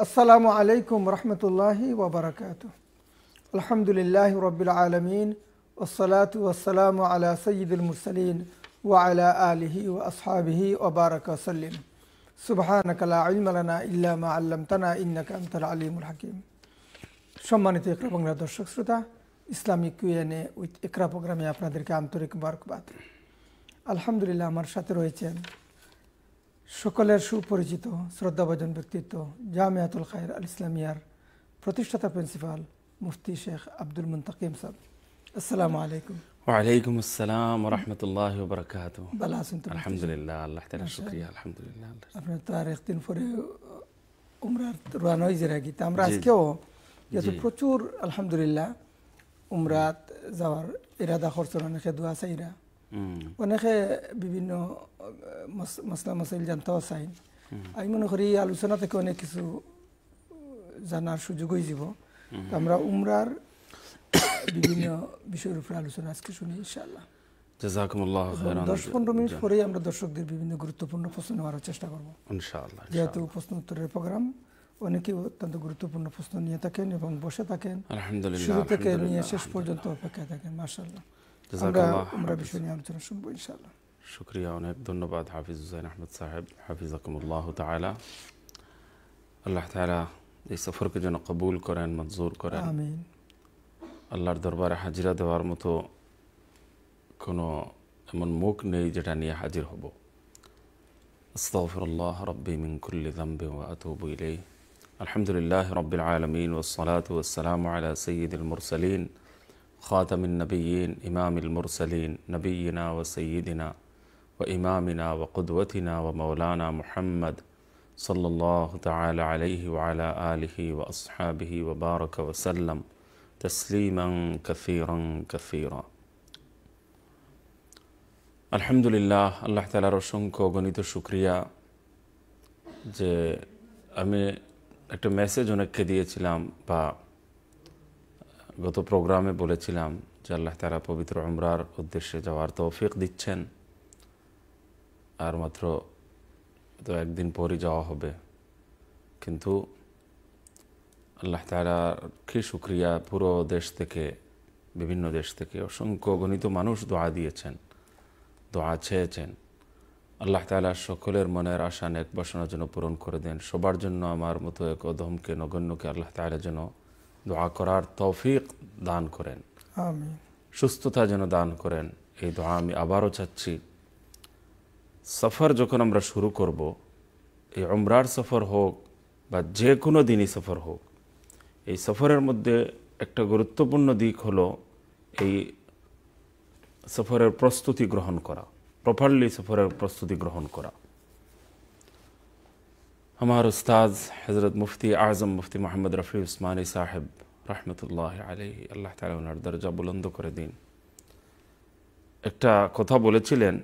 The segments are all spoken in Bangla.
السلام عليكم ورحمة الله وبركاته الحمد لله رب العالمين والصلاة والسلام على سيد المرسلين وعلى آله وأصحابه وبارك وسلم سبحانك لا علم لنا إلا ما علمتنا إنك أنت العليم الحكيم সম্মানিত ইকরা বাংলা দর্শক শ্রোতা ইসলামিক কিউএনএ উইথ ইকরা প্রোগ্রামে كامتوريك مبارك বরকবাদ الحمد لله সাথে رويتين সকলের সুপরিচিত শ্রদ্ধাভাজন ব্যক্তিত্ব জামিয়াতুল খায়ের আল ইসলামিয়ার প্রতিষ্ঠাতা প্রিন্সিপাল মুফতি শেখ আব্দুল মুন্তাকিম সাহেব আসসালামু আলাইকুম ওয়ালাইকুম আসসালাম আলাইকম ওযালাইকম আসসালাম ওযা বরকাত ভালো আছেন তো আলহামদুলিল্লাহ আল্লাহ তালা শুক্রিয়া আলহামদুলিল্লাহ আপনি তারিখ দিন পরে উমরার রওনা হয়ে যায় কিন্তু আমরা আজকেও যেহেতু প্রচুর আলহামদুলিল্লাহ উমরাত যাওয়ার ইরাদা খরচ অনেকে দোয়া চাইরা Mm. অনেকে বিভিন্ন মশলা মশাইল জানতেও চাই mm. আমি মনে করি আলোচনা থেকে অনেক কিছু জানার সুযোগ হয়ে যাব mm. আমরা উমরার বিভিন্ন বিষয়ের উপরে আলোচনা আজকে শুনি ইনশাল্লাহ দশ পনেরো মিনিট পরেই আমরা দর্শকদের বিভিন্ন গুরুত্বপূর্ণ প্রশ্ন নেওয়ার চেষ্টা করবো যেহেতু প্রশ্ন উত্তরের প্রোগ্রাম অনেকে অত্যন্ত গুরুত্বপূর্ণ প্রশ্ন নিয়ে থাকেন এবং বসে থাকেন আলহামদুলিল্লাহ শুরু থেকে নিয়ে শেষ পর্যন্ত অপেক্ষায় থাকেন মার্শাল্লাহ جزاك الله عمره بشوني يعني عم ترشم ان بعد حافظ زين احمد صاحب حفظكم الله تعالى الله تعالى يسفرك جن قبول قران منظور قران امين استغفر الله ربي من كل ذنب واتوب اليه الحمد لله رب العالمين والصلاه والسلام على سيد المرسلين خاتم النبيين إمام المرسلين نبينا وسيدنا وإمامنا وقدوتنا ومولانا محمد صلى الله تعالى عليه وعلى آله وأصحابه وبارك وسلم تسليما كثيرا كثيرا الحمد আলহামদুলিল্লাহ আল্লাহ তালার অসংখ্য গণিত শুক্রিয়া যে আমি একটা মেসেজ অনেককে দিয়েছিলাম বা গত প্রোগ্রামে বলেছিলাম যে আল্লাহ তারা পবিত্র উমরার উদ্দেশ্যে যাওয়ার তৌফিক দিচ্ছেন আর মাত্র তো একদিন পরই যাওয়া হবে কিন্তু আল্লাহ তারা কি সুক্রিয়া পুরো দেশ থেকে বিভিন্ন দেশ থেকে অসংখ্য গণিত মানুষ দোয়া দিয়েছেন দোয়া চেয়েছেন আল্লাহ তালা সকলের মনের আশা নেক বসানোর জন্য পূরণ করে দেন সবার জন্য আমার মতো এক অধমকে নগণ্যকে আল্লাহ তালা যেন দোয়া করার তৌফিক দান করেন সুস্থতা যেন দান করেন এই দোয়া আমি আবারও চাচ্ছি সফর যখন আমরা শুরু করব এই অমরার সফর হোক বা যে কোনো দিনই সফর হোক এই সফরের মধ্যে একটা গুরুত্বপূর্ণ দিক হলো এই সফরের প্রস্তুতি গ্রহণ করা প্রপারলি সফরের প্রস্তুতি গ্রহণ করা আমার উস্তাদ হজরত মুফতি আজম মুফতি মোহাম্মদ রফি উসমানী সাহেব রহমতুল্লাহ আলী আল্লাহ তালা ওনার দরজা বুলন্দ করে দিন একটা কথা বলেছিলেন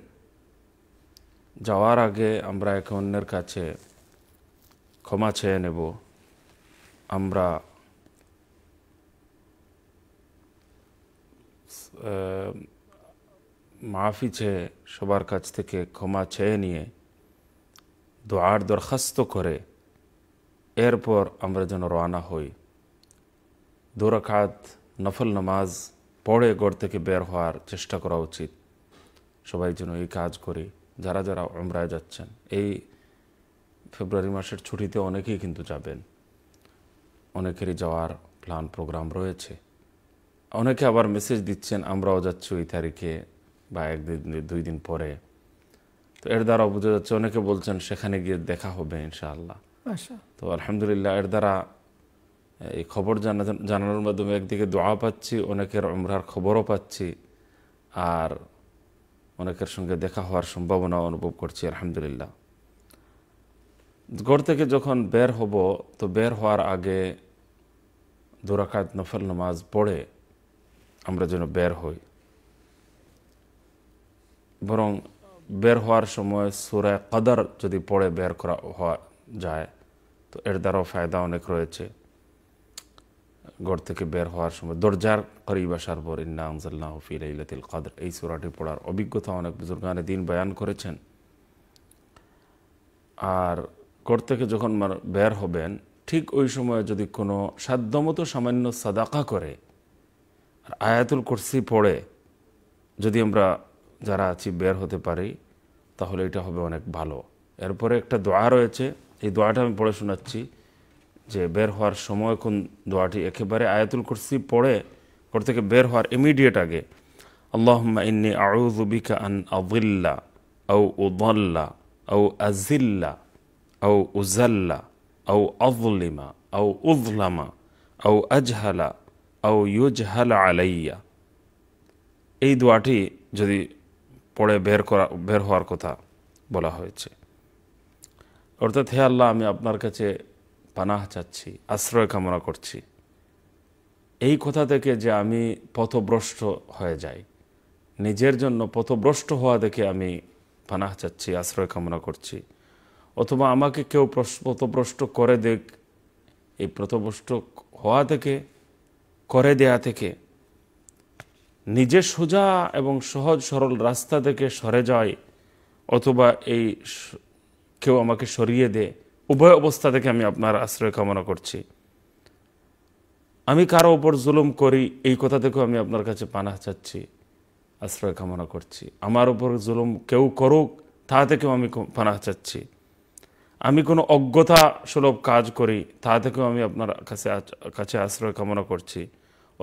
যাওয়ার আগে আমরা একে অন্যের কাছে ক্ষমা চেয়ে নেব আমরা মাফি চেয়ে সবার কাছ থেকে ক্ষমা চেয়ে নিয়ে দোয়ার দরখাস্ত করে এরপর আমরা যেন রওয়ানা হই দোরাকাত নফল নামাজ পড়ে গড় থেকে বের হওয়ার চেষ্টা করা উচিত সবাই যেন এই কাজ করে যারা যারা ওমরায় যাচ্ছেন এই ফেব্রুয়ারি মাসের ছুটিতে অনেকেই কিন্তু যাবেন অনেকেরই যাওয়ার প্ল্যান প্রোগ্রাম রয়েছে অনেকে আবার মেসেজ দিচ্ছেন আমরাও যাচ্ছি ওই তারিখে বা একদিন দুই দিন পরে তো এর দ্বারা বোঝা যাচ্ছে অনেকে বলছেন সেখানে গিয়ে দেখা হবে ইনশাআল্লাহ তো আলহামদুলিল্লাহ এর দ্বারা এই খবর জানা জানানোর মাধ্যমে একদিকে দোয়া পাচ্ছি অনেকের আমরার খবরও পাচ্ছি আর অনেকের সঙ্গে দেখা হওয়ার সম্ভাবনা অনুভব করছি আলহামদুলিল্লাহ ঘর থেকে যখন বের হব তো বের হওয়ার আগে দুরাকাত নফল নামাজ পড়ে আমরা যেন বের হই বরং বের হওয়ার সময় সুরায় কদর যদি পড়ে বের করা হওয়া যায় তো এর দ্বারাও ফায়দা অনেক রয়েছে ঘর থেকে বের হওয়ার সময় দরজার করি বাসার পর ইন্না আমজাল্লাহ ফিলাইলাতিল কাদর এই সুরাটি পড়ার অভিজ্ঞতা অনেক বুজুর্গানে দিন বয়ান করেছেন আর ঘর থেকে যখন বের হবেন ঠিক ওই সময় যদি কোনো সাধ্যমতো সামান্য সাদাকা করে আর আয়াতুল কুরসি পড়ে যদি আমরা যারা আছি বের হতে পারি তাহলে এটা হবে অনেক ভালো এরপরে একটা দোয়া রয়েছে এই দোয়াটা আমি পড়ে শোনাচ্ছি যে বের হওয়ার সময় কোন দোয়াটি একেবারে আয়াতুল কুরসি পড়ে ওর থেকে বের হওয়ার ইমিডিয়েট আগে আল্লাহ ইন্নি আউজুবিকা আন আবিল্লা আউ উদল্লা আউ আজিল্লা আউ উজাল্লা আউ আবুল্লিমা আউ উজলামা আউ আজহালা আউ ইউজহালা আলাইয়া এই দোয়াটি যদি পড়ে বের করা বের হওয়ার কথা বলা হয়েছে অর্থাৎ হে আল্লাহ আমি আপনার কাছে পানাহ চাচ্ছি আশ্রয় কামনা করছি এই কথা থেকে যে আমি পথভ্রষ্ট হয়ে যাই নিজের জন্য পথভ্রষ্ট হওয়া দেখে আমি পানাহ চাচ্ছি আশ্রয় কামনা করছি অথবা আমাকে কেউ পথভ্রষ্ট করে দেখ এই পথভ্রষ্ট হওয়া থেকে করে দেয়া থেকে নিজে সোজা এবং সহজ সরল রাস্তা থেকে সরে যায় অথবা এই কেউ আমাকে সরিয়ে দে উভয় অবস্থা থেকে আমি আপনার আশ্রয় কামনা করছি আমি কারো ওপর জুলুম করি এই কথা থেকেও আমি আপনার কাছে পানা চাচ্ছি আশ্রয় কামনা করছি আমার ওপর জুলুম কেউ করুক তা থেকেও আমি পানা চাচ্ছি আমি কোনো অজ্ঞতা সুলভ কাজ করি তা থেকেও আমি আপনার কাছে কাছে আশ্রয় কামনা করছি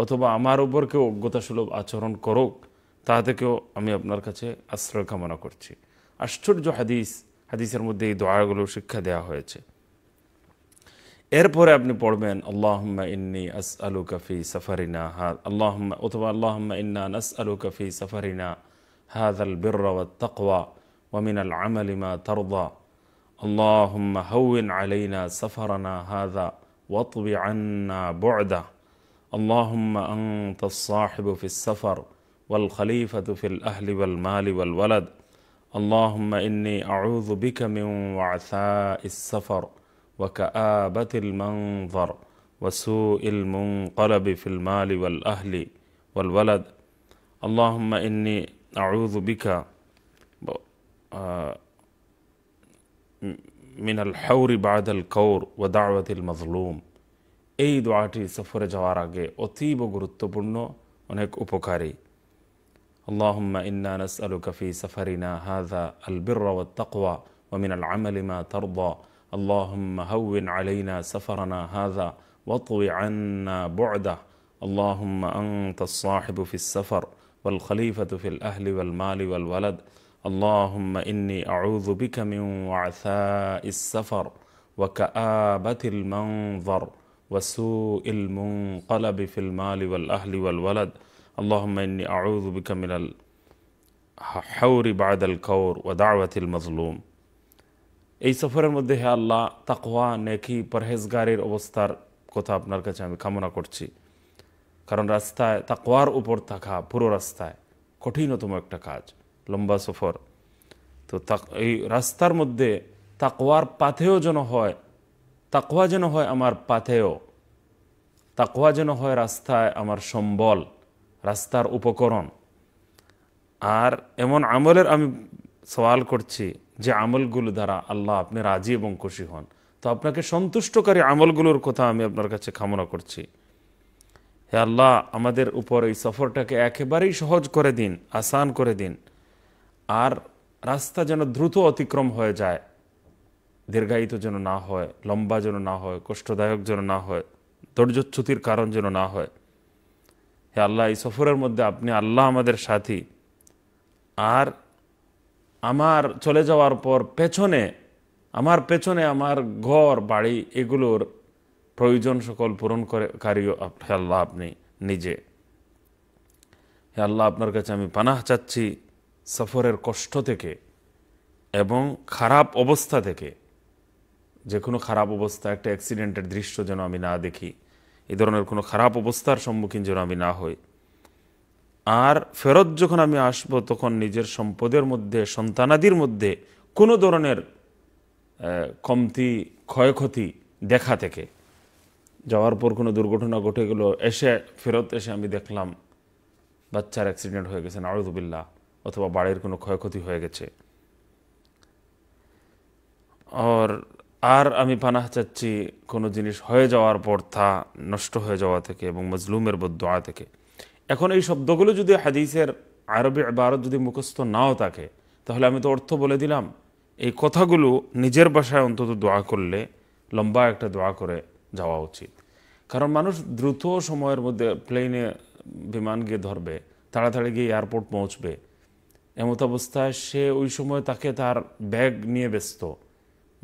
অথবা আমার উপর কেউ অজ্ঞতাসুলভ আচরণ করুক তাহাতে কেউ আমি আপনার কাছে আশ্রয় কামনা করছি আশ্চর্য হাদিস হাদিসের মধ্যে এই দোয়াগুলো শিক্ষা দেওয়া হয়েছে এরপরে আপনি পড়বেন আল্লাহ ইন্নি আস আলু কফি সাফারিনা হাদ আল্লাহ অথবা আল্লাহ ইন্না নাস আলু কাফি সাফারিনা হাদ আল বিরওয়া তকওয়া ওয়ামিন আল আমলিমা তরদা আল্লাহ হউন আলাইনা সাফারানা হাদা ওয়াতবি আন্না বড়দা اللهم انت الصاحب في السفر والخليفه في الاهل والمال والولد اللهم اني اعوذ بك من وعثاء السفر وكابه المنظر وسوء المنقلب في المال والاهل والولد اللهم اني اعوذ بك آه، من الحور بعد الكور ودعوه المظلوم এই দোয়াটি সফরে যাওয়ার আগে অতীব গুরুত্বপূর্ণ অনেক উপকারী اللهم إنا نسألك في سفرنا هذا البر والتقوى ومن العمل ما ترضى اللهم هون علينا سفرنا هذا واطوي عنا بعده اللهم أنت الصاحب في السفر والخليفة في الأهل والمال والولد اللهم إني أعوذ بك من وعثاء السفر وكآبة المنظر وسوء المنقلب في المال والأهل والولد اللهم إني أعوذ بك من الحور بعد الكور ودعوة المظلوم এই সফরের মধ্যে হে আল্লাহ তাকোয়া নেকি পরহেজগারের অবস্থার কথা আপনার কাছে আমি কামনা করছি কারণ রাস্তায় তাকোয়ার উপর থাকা পুরো রাস্তায় কঠিনতম একটা কাজ লম্বা সফর তো তাক এই রাস্তার মধ্যে তাকোয়ার পাথেও যেন হয় তাকোয়া যেন হয় আমার পাথেয় তাকোয়া যেন হয় রাস্তায় আমার সম্বল রাস্তার উপকরণ আর এমন আমলের আমি সওয়াল করছি যে আমলগুলো দ্বারা আল্লাহ আপনি রাজি এবং খুশি হন তো আপনাকে সন্তুষ্টকারী আমলগুলোর কথা আমি আপনার কাছে কামনা করছি হে আল্লাহ আমাদের উপর এই সফরটাকে একেবারেই সহজ করে দিন আসান করে দিন আর রাস্তা যেন দ্রুত অতিক্রম হয়ে যায় দীর্ঘায়িত যেন না হয় লম্বা যেন না হয় কষ্টদায়ক যেন না হয় ধৈর্যচ্যুতির কারণ যেন না হয় হে আল্লাহ এই সফরের মধ্যে আপনি আল্লাহ আমাদের সাথী আর আমার চলে যাওয়ার পর পেছনে আমার পেছনে আমার ঘর বাড়ি এগুলোর প্রয়োজন সকল পূরণ করে কারিও হে আল্লাহ আপনি নিজে হে আল্লাহ আপনার কাছে আমি পানাহ চাচ্ছি সফরের কষ্ট থেকে এবং খারাপ অবস্থা থেকে যে কোনো খারাপ অবস্থা একটা অ্যাক্সিডেন্টের দৃশ্য যেন আমি না দেখি এ ধরনের কোনো খারাপ অবস্থার সম্মুখীন যেন আমি না হই আর ফেরত যখন আমি আসব তখন নিজের সম্পদের মধ্যে সন্তানাদির মধ্যে কোনো ধরনের কমতি ক্ষয়ক্ষতি দেখা থেকে যাওয়ার পর কোনো দুর্ঘটনা ঘটে গেলো এসে ফেরত এসে আমি দেখলাম বাচ্চার অ্যাক্সিডেন্ট হয়ে গেছে নারুদুবিল্লা অথবা বাড়ির কোনো ক্ষয়ক্ষতি হয়ে গেছে আর আর আমি পানাহ চাচ্ছি কোনো জিনিস হয়ে যাওয়ার পর তা নষ্ট হয়ে যাওয়া থেকে এবং মজলুমের বদোয়া থেকে এখন এই শব্দগুলো যদি হাদিসের আরবি আবারত যদি মুখস্থ নাও থাকে তাহলে আমি তো অর্থ বলে দিলাম এই কথাগুলো নিজের বাসায় অন্তত দোয়া করলে লম্বা একটা দোয়া করে যাওয়া উচিত কারণ মানুষ দ্রুত সময়ের মধ্যে প্লেনে বিমান গিয়ে ধরবে তাড়াতাড়ি গিয়ে এয়ারপোর্ট পৌঁছবে এমত অবস্থায় সে ওই সময় তাকে তার ব্যাগ নিয়ে ব্যস্ত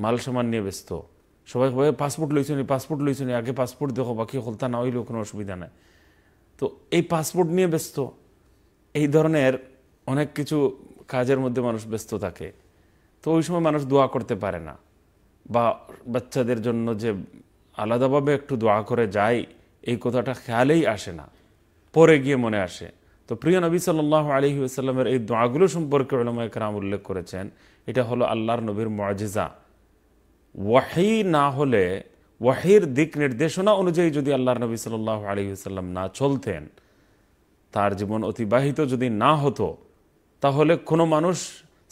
মাল সামান নিয়ে ব্যস্ত সবাই সবাই পাসপোর্ট লইছনি পাসপোর্ট লইছনি আগে পাসপোর্ট দেখো বাকি হলতা না হইলেও কোনো অসুবিধা নাই তো এই পাসপোর্ট নিয়ে ব্যস্ত এই ধরনের অনেক কিছু কাজের মধ্যে মানুষ ব্যস্ত থাকে তো ওই সময় মানুষ দোয়া করতে পারে না বা বাচ্চাদের জন্য যে আলাদাভাবে একটু দোয়া করে যায় এই কথাটা খেয়ালেই আসে না পরে গিয়ে মনে আসে তো প্রিয় নবী সাল্লাহ আলহিউসাল্লামের এই দোয়াগুলো সম্পর্কে ওলামা কারাম উল্লেখ করেছেন এটা হলো আল্লাহর নবীর মজেজা ওয়াহি না হলে ওয়াহির দিক নির্দেশনা অনুযায়ী যদি আল্লাহ নবী সাল আলী সাল্লাম না চলতেন তার জীবন অতিবাহিত যদি না হতো তাহলে কোনো মানুষ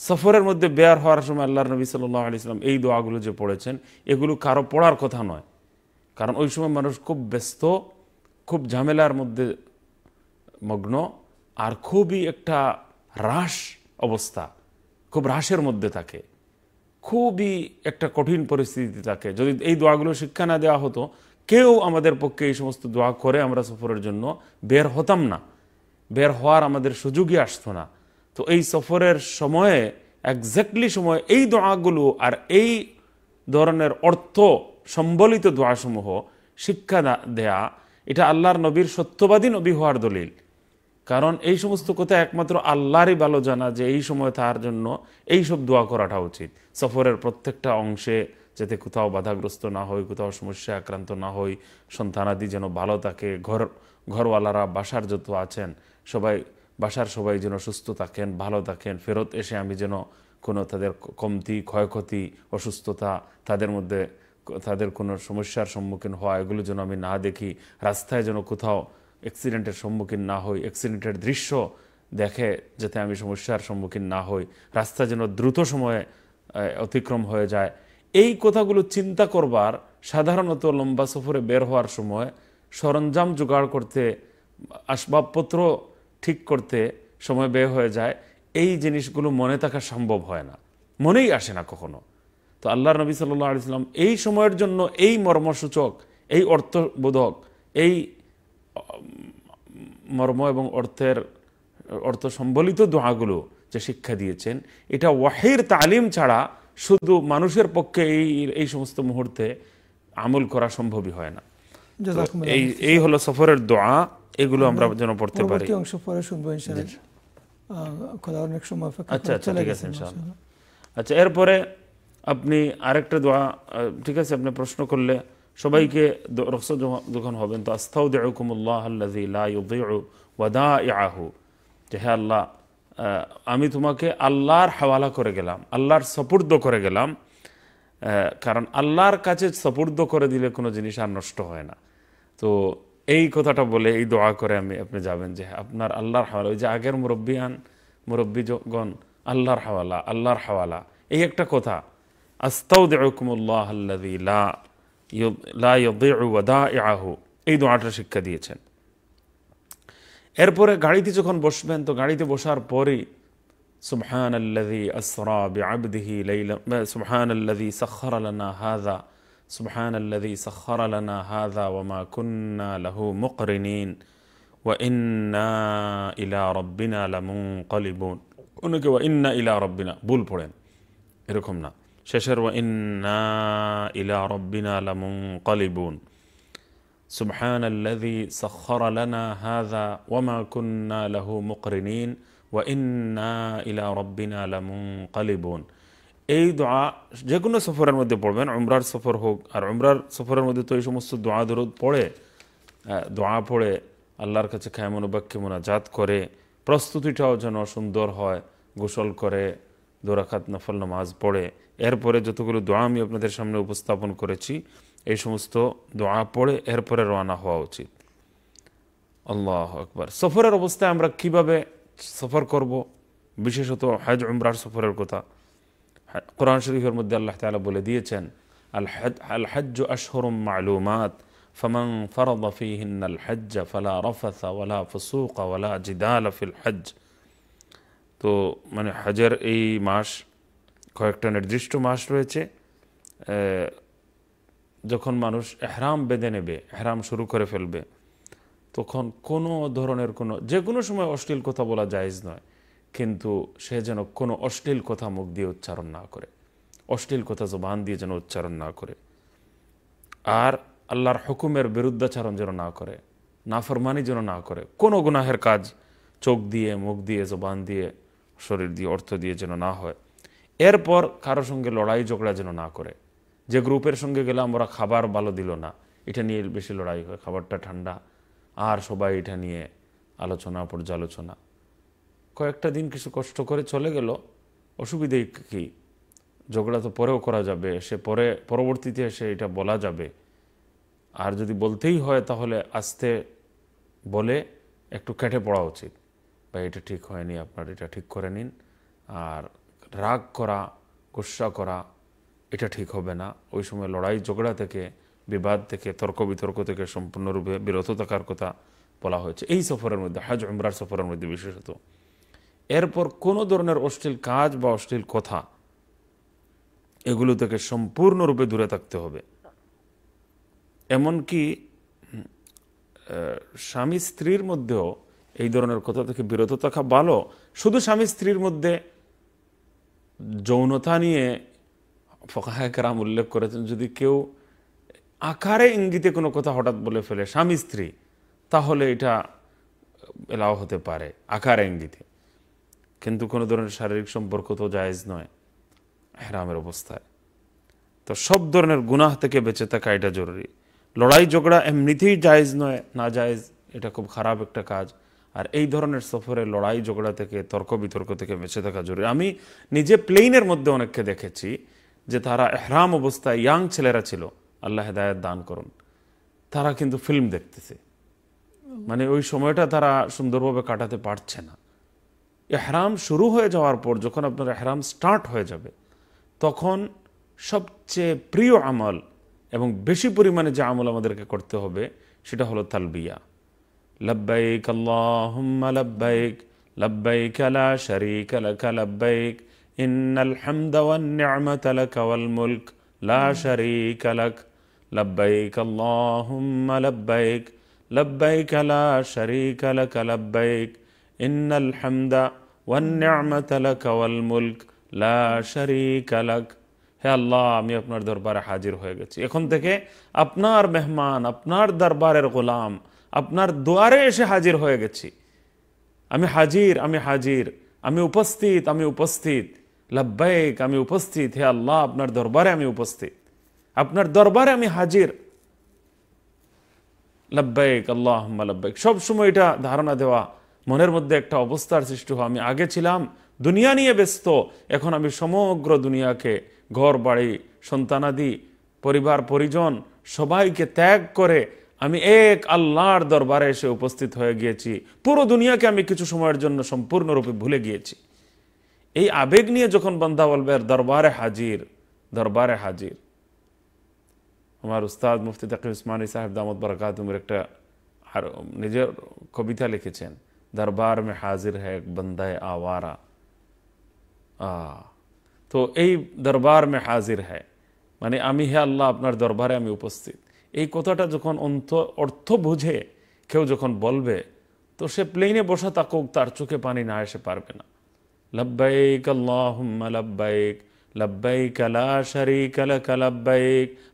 সফরের মধ্যে বেয়ার হওয়ার সময় আল্লাহ নবী সাল্লাহ আলি সাল্লাম এই দোয়াগুলো যে পড়েছেন এগুলো কারো পড়ার কথা নয় কারণ ওই সময় মানুষ খুব ব্যস্ত খুব ঝামেলার মধ্যে মগ্ন আর খুবই একটা হ্রাস অবস্থা খুব হ্রাসের মধ্যে থাকে খুবই একটা কঠিন পরিস্থিতি থাকে যদি এই দোয়াগুলো শিক্ষা না দেওয়া হতো কেউ আমাদের পক্ষে এই সমস্ত দোয়া করে আমরা সফরের জন্য বের হতাম না বের হওয়ার আমাদের সুযোগই আসতো না তো এই সফরের সময়ে একজাক্টলি সময়ে এই দোয়াগুলো আর এই ধরনের অর্থ সম্বলিত দোয়াসমূহ শিক্ষা দেয়া এটা আল্লাহর নবীর সত্যবাদী নবী হওয়ার দলিল কারণ এই সমস্ত কথা একমাত্র আল্লাহরই ভালো জানা যে এই সময় তার জন্য এই সব দোয়া করাটা উচিত সফরের প্রত্যেকটা অংশে যাতে কোথাও বাধাগ্রস্ত না হয় কোথাও সমস্যা আক্রান্ত না হই সন্তানাদি যেন ভালো থাকে ঘর ঘরওয়ালারা বাসার যত আছেন সবাই বাসার সবাই যেন সুস্থ থাকেন ভালো থাকেন ফেরত এসে আমি যেন কোনো তাদের কমতি ক্ষয়ক্ষতি অসুস্থতা তাদের মধ্যে তাদের কোনো সমস্যার সম্মুখীন হওয়া এগুলো যেন আমি না দেখি রাস্তায় যেন কোথাও অ্যাক্সিডেন্টের সম্মুখীন না হই অ্যাক্সিডেন্টের দৃশ্য দেখে যাতে আমি সমস্যার সম্মুখীন না হই রাস্তা যেন দ্রুত সময়ে অতিক্রম হয়ে যায় এই কথাগুলো চিন্তা করবার সাধারণত লম্বা সফরে বের হওয়ার সময় সরঞ্জাম জোগাড় করতে আসবাবপত্র ঠিক করতে সময় বের হয়ে যায় এই জিনিসগুলো মনে থাকা সম্ভব হয় না মনেই আসে না কখনো তো আল্লাহ নবী সাল্লাহ আলিয়াল্লাম এই সময়ের জন্য এই মর্মসূচক এই অর্থবোধক এই মর্ম এবং অর্থের অর্থ সম্বলিত দোয়াগুলো যে শিক্ষা দিয়েছেন এটা ওয়াহির তালিম ছাড়া শুধু মানুষের পক্ষে এই এই সমস্ত মুহূর্তে আমল করা সম্ভবই হয় না এই এই হলো সফরের দোয়া এগুলো আমরা যেন পড়তে পারি অংশ পরে শুনবো অনেক সময় আচ্ছা আচ্ছা ঠিক আছে আচ্ছা এরপরে আপনি আরেকটা দোয়া ঠিক আছে আপনি প্রশ্ন করলে সবাইকে রক্স যখন হবেন তো আস্তাউ দেউকুমুল্লাহ আল্লাহ যে হে আল্লাহ আমি তোমাকে আল্লাহর হাওয়ালা করে গেলাম আল্লাহর সপুর্দ করে গেলাম কারণ আল্লাহর কাছে সপুর্দ করে দিলে কোনো জিনিস আর নষ্ট হয় না তো এই কথাটা বলে এই দোয়া করে আমি আপনি যাবেন যে আপনার আল্লাহর হাওয়ালা ওই যে আগের মুরব্বিয়ান মুরব্বীগণ আল্লাহর হাওয়ালা আল্লাহর হাওয়ালা এই একটা কথা আস্তাউদ্দ আল্লাহ লা ইয়দিউ ওয়াদাইআহু এই দোয়াটা শিক্ষা দিয়েছেন এরপরে গাড়িতে যখন বসবেন তো গাড়িতে বসার পরই سبحان الذي أسرى بعبده ليلا سبحان الذي سخر لنا هذا سبحان الذي سخر لنا هذا وما كنا له مقرنين وإنا إلى ربنا لمنقلبون وإنا إلى ربنا بول بولين إركمنا পড়েন শেষের ইন্না ইলা রব্বিনা লামুং কলিবুন سبحان الذي سخر لنا هذا وما كنا له مقرنين وإنا إلى ربنا لمنقلبون এই দোয়া যে কোনো সফরের মধ্যে পড়বেন উমরার সফর হোক আর উমরার সফরের মধ্যে তো এই সমস্ত দোয়া দরুদ পড়ে দোয়া পড়ে আল্লাহর কাছে খায়মনোবাক্যে মোনাজাত করে প্রস্তুতিটাও যেন সুন্দর হয় গোসল করে দোরাখাত নফল নামাজ পড়ে এরপরে যতগুলো দোয়া আমি আপনাদের সামনে উপস্থাপন করেছি এই সমস্ত দোয়া পড়ে এরপরে রওনা হওয়া উচিত আল্লাহ আকবার সফরের অবস্থায় আমরা কিভাবে সফর করব বিশেষত হজ উমরার সফরের কথা কোরআন শরীফের মধ্যে আল্লাহ তালা বলে দিয়েছেন আল হজ আল হজ আশহরম মালুমাত ফমং ফরদ ফিহিন আল হজ ফলা রফসা ওলা ফসুক ওলা জিদাল ফিল হজ তো মানে হজের এই মাস কয়েকটা নির্দিষ্ট মাস রয়েছে যখন মানুষ এহরাম বেঁধে নেবে এহরাম শুরু করে ফেলবে তখন কোনো ধরনের কোনো যে কোনো সময় অশ্লীল কথা বলা জায়জ নয় কিন্তু সে যেন কোনো অশ্লীল কথা মুখ দিয়ে উচ্চারণ না করে অশ্লীল কথা জবান দিয়ে যেন উচ্চারণ না করে আর আল্লাহর হুকুমের বিরুদ্ধাচারণ যেন না করে নাফরমানি যেন না করে কোনো গুনাহের কাজ চোখ দিয়ে মুখ দিয়ে জবান দিয়ে শরীর দিয়ে অর্থ দিয়ে যেন না হয় এরপর কারোর সঙ্গে লড়াই ঝগড়া যেন না করে যে গ্রুপের সঙ্গে গেলাম ওরা খাবার ভালো দিল না এটা নিয়ে বেশি লড়াই হয় খাবারটা ঠান্ডা আর সবাই এটা নিয়ে আলোচনা পর্যালোচনা কয়েকটা দিন কিছু কষ্ট করে চলে গেল অসুবিধে কি ঝগড়া তো পরেও করা যাবে সে পরে পরবর্তীতে এসে এটা বলা যাবে আর যদি বলতেই হয় তাহলে আস্তে বলে একটু কেটে পড়া উচিত বা এটা ঠিক হয়নি আপনার এটা ঠিক করে নিন আর রাগ করা গুসা করা এটা ঠিক হবে না ওই সময় লড়াই ঝগড়া থেকে বিবাদ থেকে তর্ক বিতর্ক থেকে সম্পূর্ণরূপে বিরত থাকার কথা বলা হয়েছে এই সফরের মধ্যে হাজ উমরার সফরের মধ্যে বিশেষত এরপর কোনো ধরনের অশ্লীল কাজ বা অশ্লীল কথা এগুলো থেকে সম্পূর্ণরূপে দূরে থাকতে হবে এমনকি স্বামী স্ত্রীর মধ্যেও এই ধরনের কথা থেকে বিরত থাকা ভালো শুধু স্বামী স্ত্রীর মধ্যে যৌনতা নিয়ে ফকাহাকরাম উল্লেখ করেছেন যদি কেউ আকারে ইঙ্গিতে কোনো কথা হঠাৎ বলে ফেলে স্বামী স্ত্রী তাহলে এটা এলাও হতে পারে আকারে ইঙ্গিতে কিন্তু কোনো ধরনের শারীরিক সম্পর্ক তো জায়েজ নয় হেরামের অবস্থায় তো সব ধরনের গুনাহ থেকে বেঁচে থাকা এটা জরুরি লড়াই ঝগড়া এমনিতেই জায়েজ নয় না জায়েজ এটা খুব খারাপ একটা কাজ আর এই ধরনের সফরে লড়াই ঝগড়া থেকে তর্ক বিতর্ক থেকে বেঁচে থাকা জরুরি আমি নিজে প্লেনের মধ্যে অনেককে দেখেছি যে তারা এহরাম অবস্থায় ইয়াং ছেলেরা ছিল আল্লাহ হেদায়ত দান করুন তারা কিন্তু ফিল্ম দেখতেছে মানে ওই সময়টা তারা সুন্দরভাবে কাটাতে পারছে না এহরাম শুরু হয়ে যাওয়ার পর যখন আপনার এহরাম স্টার্ট হয়ে যাবে তখন সবচেয়ে প্রিয় আমল এবং বেশি পরিমাণে যে আমল আমাদেরকে করতে হবে সেটা হলো তালবিয়া لبيك اللهم لبيك لبيك لا شريك لك لبيك إن الحمد والنعمة لك والملك لا شريك لك لبيك اللهم لبيك لبيك لا شريك لك لبيك إن الحمد والنعمة لك والملك لا شريك لك হে আল্লাহ আমি আপনার দরবারে হাজির হয়ে গেছি এখন থেকে আপনার মেহমান আপনার দরবারের গোলাম আপনার দুয়ারে এসে হাজির হয়ে গেছি আমি হাজির আমি হাজির আমি উপস্থিত আমি উপস্থিত লাভবাইক আমি উপস্থিত হে আল্লাহ আপনার দরবারে আমি উপস্থিত আপনার দরবারে আমি হাজির লাভবাইক আল্লাহ লাভবাইক সবসময় এটা ধারণা দেওয়া মনের মধ্যে একটা অবস্থার সৃষ্টি হওয়া আমি আগে ছিলাম দুনিয়া নিয়ে ব্যস্ত এখন আমি সমগ্র দুনিয়াকে ঘর বাড়ি সন্তানাদি পরিবার পরিজন সবাইকে ত্যাগ করে আমি এক আল্লাহর দরবারে এসে উপস্থিত হয়ে গিয়েছি পুরো দুনিয়াকে আমি কিছু সময়ের জন্য সম্পূর্ণরূপে ভুলে গিয়েছি এই আবেগ নিয়ে যখন বন্ধা বলবে দরবারে হাজির দরবারে হাজির আমার উস্তাদ মুফতি তাকি উসমানী সাহেব দামদ বরকাতুমের একটা আর নিজের কবিতা লিখেছেন দরবার মে হাজির হ্যাঁ বন্দায় আওয়ারা আ তো এই দরবার মে হাজির হ্যাঁ মানে আমি হে আল্লাহ আপনার দরবারে আমি উপস্থিত এই কথাটা যখন অন্থ অর্থ বুঝে কেউ যখন বলবে তো সে প্লেনে বসা তাকুক তার চোখে পানি না এসে পারবে না লব্বাইক আল্লাহুম্মা লব্বাইক লব্বাইক লা শরীক লাকা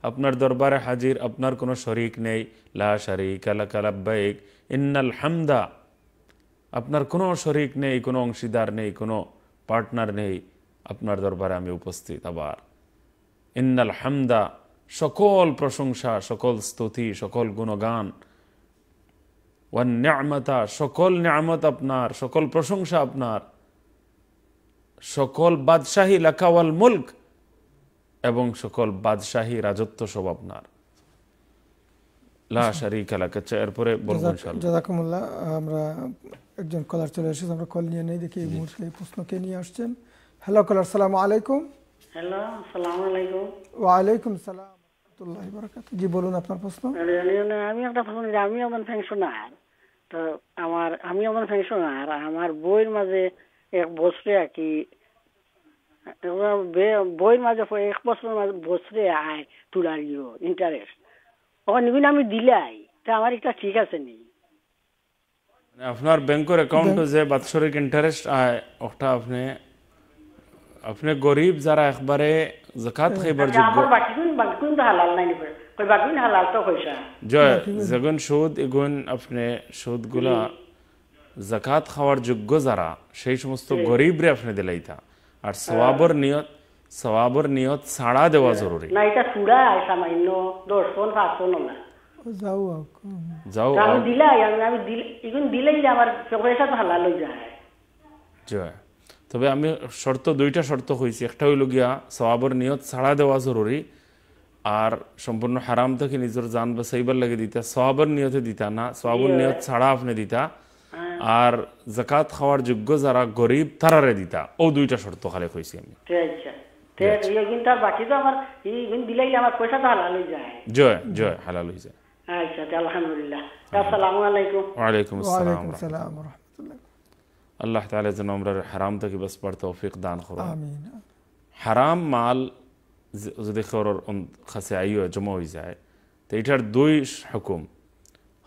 আপনার দরবারে হাজির আপনার কোনো শরিক নেই লা শরীক লাকা কালাব্বাইক ইন্নাল হামদা আপনার কোনো শরিক নেই কোনো অংশীদার নেই কোনো পার্টনার নেই আপনার দরবারে আমি উপস্থিত আবার ইন্নাল হামদা সকল প্রশংসা সকল স্তুতি সকল গুণগান ওয়ান ন্যামতা সকল ন্যামত আপনার সকল প্রশংসা আপনার সকল বাদশাহী লাকাওয়াল মুল্ক এবং সকল বাদশাহী রাজত্ব সব আপনার লা আমরা কলার চলে কল নিয়ে নেই দেখি নিয়ে আসছেন হ্যালো কলার সালাম আলাইকুম ওয়ালাইকুম সালাম রহমতুল্লাহ বরকাত জি বলুন আপনার প্রশ্ন আমি একটা প্রশ্ন আমি তো আমার আমি আমার বইয়ের মাঝে এক বছরে কি বইয়ের মাঝে এক বছরের মাঝে বছরে আয় ইন্টারেস্ট ওখানে নিবিন আমি দিলাই তা আমার একটা ঠিক আছে নি মানে আপনার ব্যাংকের অ্যাকাউন্টে যে বাৎসরিক ইন্টারেস্ট আয় ওটা আপনি আপনি গরিব যারা একবারে জকাত খাইবার যোগ্য জয় যেগুন সুদ এগুন আপনি সুদগুলা জাকাত খাওয়ার যোগ্য যারা সেই সমস্ত গরিবরে আপনি দিলাইতা আর সওয়াবর নিয়ত সওয়াবর নিয়ত ছাড়া দেওয়া জরুরি না এটা পুরা সামান্য 10 ফোন 5 না যাও যাও আমি দিলাই আমি দিলাই এগুন দিলাই আমার চোখের সাথে হালাল হয়ে যায় জয় তবে আমি শর্ত দুইটা শর্ত হয়েছি একটা হইল গিয়া সবাবর নিয়ত ছাড়া দেওয়া জরুরি আর সম্পূর্ণ হারাম থেকে নিজের যান বা সেইবার লাগে দিতা সবাবর নিয়তে দিতা না সবাবর নিয়ত ছাড়া আপনি দিতা হ্যাঁ। আর জাকাত খাওয়ার যোগ্য যারা গরিব তারারে দিতা ও দুইটা শর্ত খালে কইছি আমি আচ্ছা। ইয়ে জয় জয় হালাল হয়ে যায় আচ্ছা আলহামদুলিল্লাহ আসসালামু আলাইকুম ওয়া আসসালাম ওয়া রাহমাতুল্লাহ আল্লাহ তালা যেন আমরা হারাম থেকে বেশ পার তৌফিক দান করো হারাম মাল যদি খরর কাছে আইও জমা হয়ে যায় তো এটার দুই হুকুম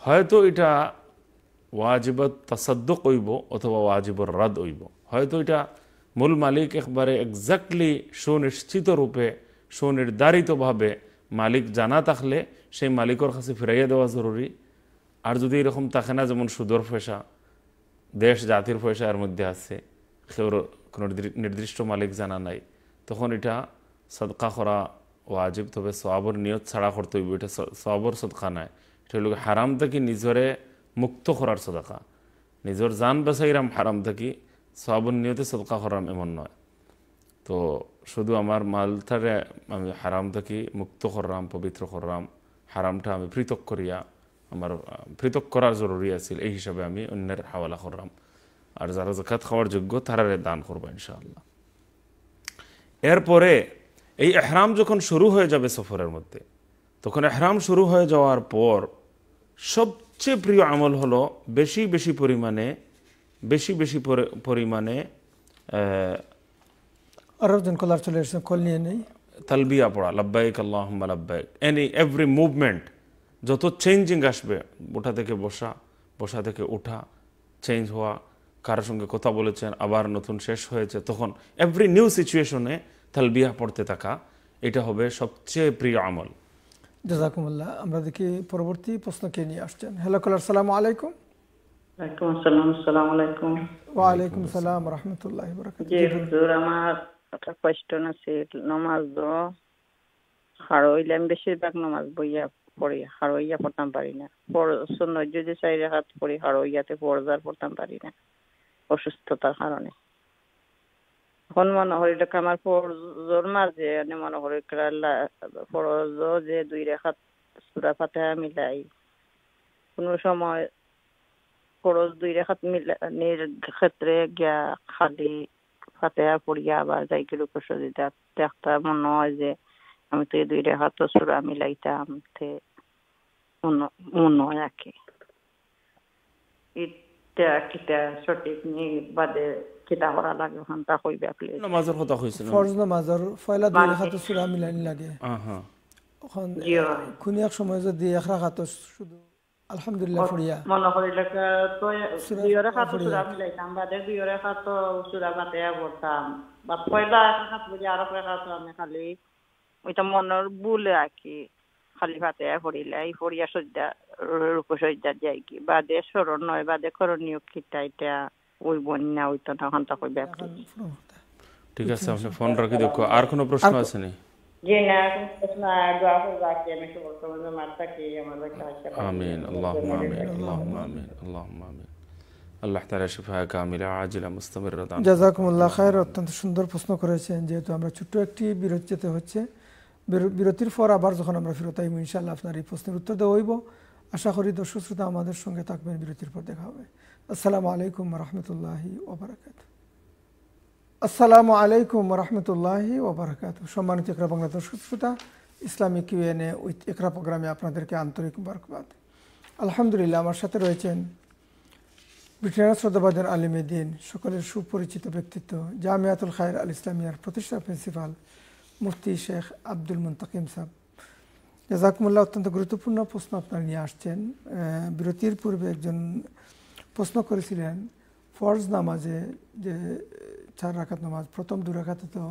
হয়তো এটা ওয়াজিবত তাসাদ্দক হইব অথবা ওয়াজিবর রদ হইব হয়তো এটা মূল মালিক একবারে একজাক্টলি সুনিশ্চিত রূপে সুনির্ধারিতভাবে মালিক জানা থাকলে সেই মালিকর কাছে ফিরাইয়া দেওয়া জরুরি আর যদি এরকম থাকে না যেমন সুদর ফেসা দেশ জাতির পয়সার মধ্যে আছে কেউ কোনো নির্দিষ্ট মালিক জানা নাই তখন এটা সদকা করা ওয়াজিব তবে সবর নিয়ত ছাড়া করতে হইব এটা সবর সদকা নাই এটা হলো হারাম থেকে নিজরে মুক্ত করার সদকা নিজের জান বেসাইরাম হারাম থেকে সবর নিয়তে সদকা করাম এমন নয় তো শুধু আমার মালটারে আমি হারাম থেকে মুক্ত করলাম পবিত্র করলাম হারামটা আমি পৃথক করিয়া আমার পৃথক করা জরুরি আছে এই হিসাবে আমি অন্যের হাওয়ালা করলাম আর যারা জাকাত খাওয়ার যোগ্য তারারে দান করবো ইনশাআল্লাহ এরপরে এই এহরাম যখন শুরু হয়ে যাবে সফরের মধ্যে তখন এহরাম শুরু হয়ে যাওয়ার পর সবচেয়ে প্রিয় আমল হলো বেশি বেশি পরিমাণে বেশি বেশি পরিমাণে আর চলে কল নিয়ে তালবিয়া পড়া লাব্বাইক আল্লাহ লাব্বাইক এনি এভরি মুভমেন্ট যত চেঞ্জিং আসবে ওঠা থেকে বসা বসা থেকে ওঠা চেঞ্জ হওয়া কারোর সঙ্গে কথা বলেছেন আবার নতুন শেষ হয়েছে তখন এভরি নিউ সিচুয়েশনে তাহলে বিয়া পড়তে থাকা এটা হবে সবচেয়ে প্রিয় আমল জাজাকুমুল্লাহ আমরা দেখি পরবর্তী প্রশ্ন কে নিয়ে আসছেন হ্যালো কলার সালাম আলাইকুম ওয়ালাইকুম সালাম রহমতুল্লাহ আমার একটা কোয়েশ্চন আছে নামাজ দো বেশিরভাগ নামাজ বইয়া পড়ি হারাইয়া পড়তাম পারি না সুন্নত যদি চাই হাত পড়ি হারাইয়াতে পর্দার পড়তাম পারি না অসুস্থতার কারণে এখন মনে করি এটা আমার ফরজর মাঝে আমি মনে করি ফরজ যে দুই রেখাত সুরা ফাতে মিলাই কোনো সময় ফরজ দুই রেখাত মিলানির ক্ষেত্রে গিয়া খালি ফাতে পড়িয়া আবার যাই কি রূপ সজিতা দেখতাম মনে হয় যে আমি তো এই দুই রেখাত সুরা মিলাইতাম মনে কি এটা কিটা সঠিক নি বাদে কিটা লাগে আপনি কথা কইছিল ফরজ ফয়লা দুই রাকাত সূরা লাগে হ্যাঁ কোন এক সময় যদি এক রাকাত শুধু আলহামদুলিল্লাহ মনে তো দুই রাকাত সূরা মিলাইতাম বাদে দুই রাকাত সূরা বাদে পড়তাম বা ফয়লা রাকাত বুঝি আর রাকাত আমি খালি ওইটা মনের ভুলে আকি খালি ভাতে পড়িলে এই পড়িয়া সজ্জা রূপ যাই কি বাদে স্মরণ নয় বাদে করণীয় কিটা এটা ওই বন্যা ওই তো তখন তো কই ব্যাপার ঠিক আছে আপনি ফোন রাখি দেখো আর কোনো প্রশ্ন আছে নি আল্লাহ খায়ের অত্যন্ত সুন্দর প্রশ্ন করেছেন যেহেতু আমরা ছোট্ট একটি বিরোধ যেতে হচ্ছে বিরতির পর আবার যখন আমরা ফেরত আইব ইনশাল্লাহ আপনার এই প্রশ্নের উত্তর দেওয়া হইব আশা করি দর্শক শ্রোতা আমাদের সঙ্গে থাকবেন বিরতির পর দেখা হবে আসসালামু আলাইকুম রহমতুল্লাহি ওবরাকাত আসসালামু আলাইকুম রহমতুল্লাহি ওবরাকাত সম্মানিত একরা বাংলা দর্শক শ্রোতা ইসলামিক ইউএনএ ওই একরা প্রোগ্রামে আপনাদেরকে আন্তরিক বারকবাদ আলহামদুলিল্লাহ আমার সাথে রয়েছেন ব্রিটেনের শ্রদ্ধাবাদের আলিমেদিন সকলের সুপরিচিত ব্যক্তিত্ব জামিয়াতুল খায়ের আল ইসলামিয়ার প্রতিষ্ঠা প্রিন্সিপাল মুফতি শেখ আব্দুল মুন্তাকিম সাহেব জাকুমুল্লাহ অত্যন্ত গুরুত্বপূর্ণ প্রশ্ন আপনারা নিয়ে আসছেন বিরতির পূর্বে একজন প্রশ্ন করেছিলেন ফরজ নামাজে যে চার রাখাত নামাজ প্রথম দু রাখাতে তো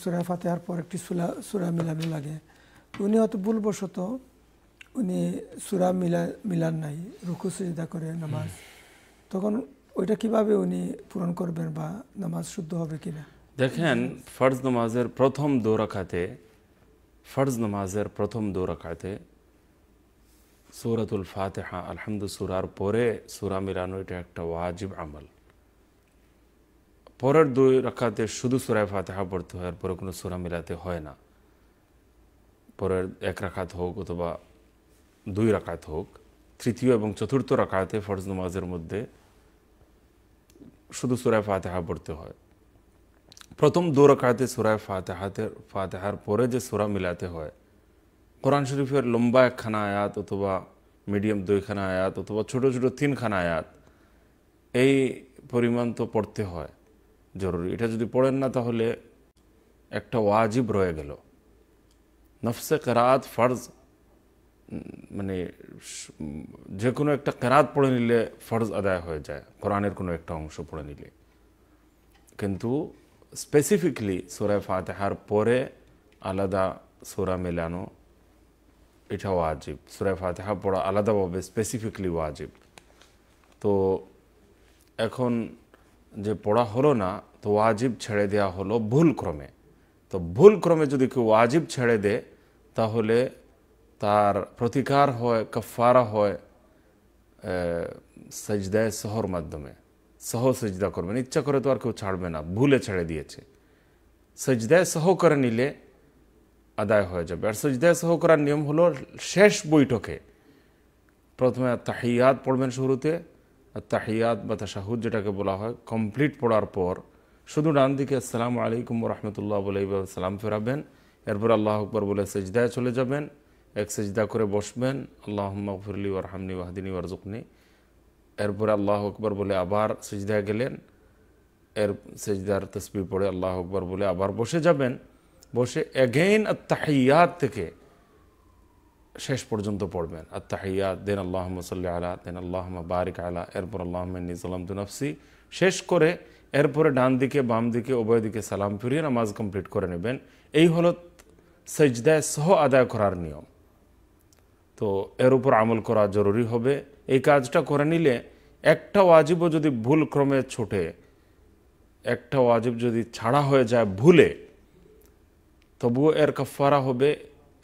সুরা ফাতেহার পর একটি সুলা সুরা মিলানো লাগে উনি হয়তো ভুলবশত উনি সুরা মিলা মিলান নাই রুখু সুজিদা করে নামাজ তখন ওইটা কিভাবে উনি পূরণ করবেন বা নামাজ শুদ্ধ হবে কিনা দেখেন ফরজ নমাজের প্রথম দো রাখাতে ফরজ নামাজের প্রথম দো রাখাতে সুরাতুল ফাতেহা আলহামদু সুরার পরে সুরা মিলানো এটা একটা ওয়াজিব আমল পরের দুই রাখাতে শুধু সুরায় ফাতেহা পড়তে হয় আর পরে কোনো সুরা মিলাতে হয় না পরের এক রাখাত হোক অথবা দুই রাখাত হোক তৃতীয় এবং চতুর্থ রাখাতে ফরজ নমাজের মধ্যে শুধু সুরায় ফাতেহা পড়তে হয় প্রথম দু রকাতে সুরায় ফাতেহাতের ফাতেহার পরে যে সুরা মিলাতে হয় কোরআন শরীফের লম্বা একখানা আয়াত অথবা মিডিয়াম দুইখানা আয়াত অথবা ছোটো ছোটো তিনখানা আয়াত এই পরিমাণ তো পড়তে হয় জরুরি এটা যদি পড়েন না তাহলে একটা ওয়াজিব রয়ে গেল নফসে কেরাত ফর্জ মানে যে কোনো একটা কেরাত পড়ে নিলে ফর্জ আদায় হয়ে যায় কোরআনের কোনো একটা অংশ পড়ে নিলে কিন্তু স্পেসিফিকলি সুরায় ফাতেহার পরে আলাদা সুরা মেলানো এটা ওয়াজিব সুরায় ফাতেহা পড়া আলাদাভাবে স্পেসিফিকলি ওয়াজিব তো এখন যে পড়া হলো না তো ওয়াজিব ছেড়ে দেওয়া হলো ভুল ক্রমে তো ভুল ক্রমে যদি কেউ ওয়াজিব ছেড়ে দেয় তাহলে তার প্রতিকার হয় কফারা হয় সজদায় শহর মাধ্যমে সহ সজদা করবেন ইচ্ছা করে তো আর কেউ ছাড়বে না ভুলে ছেড়ে দিয়েছে সেজদায় সহ করে নিলে আদায় হয়ে যাবে আর সজদায় সহ করার নিয়ম হলো শেষ বৈঠকে প্রথমে তাহিয়াত পড়বেন শুরুতে আর তাহিয়াত বা তাশাহুদ যেটাকে বলা হয় কমপ্লিট পড়ার পর শুধু ডান দিকে আসসালামু আলাইকুম রহমতুল্লাহ বলে এইভাবে সালাম ফেরাবেন এরপর আল্লাহ আকবর বলে সেজদায় চলে যাবেন এক সেজদা করে বসবেন আল্লাহ ফিরলি ওরহামনি ওয়াহদিনী ওয়ারজুকনি এরপরে আল্লাহ আকবর বলে আবার সেজদা গেলেন এর সেজদার তসবি পড়ে আল্লাহ আকবর বলে আবার বসে যাবেন বসে অ্যাগেইন আত্মাহিয়াত থেকে শেষ পর্যন্ত পড়বেন আত্মাহিয়াত দেন আল্লাহ সাল্লি আলা দেন আল্লাহ বারিক আলা এরপর আল্লাহ নিজালাম দুনফসি শেষ করে এরপরে ডান দিকে বাম দিকে উভয় দিকে সালাম ফিরিয়ে নামাজ কমপ্লিট করে নেবেন এই হল সেজদায় সহ আদায় করার নিয়ম তো এর উপর আমল করা জরুরি হবে এই কাজটা করে নিলে একটা ওয়াজিবও যদি ভুল ক্রমে ছুটে একটা ওয়াজিব যদি ছাড়া হয়ে যায় ভুলে তবুও এর কফারা হবে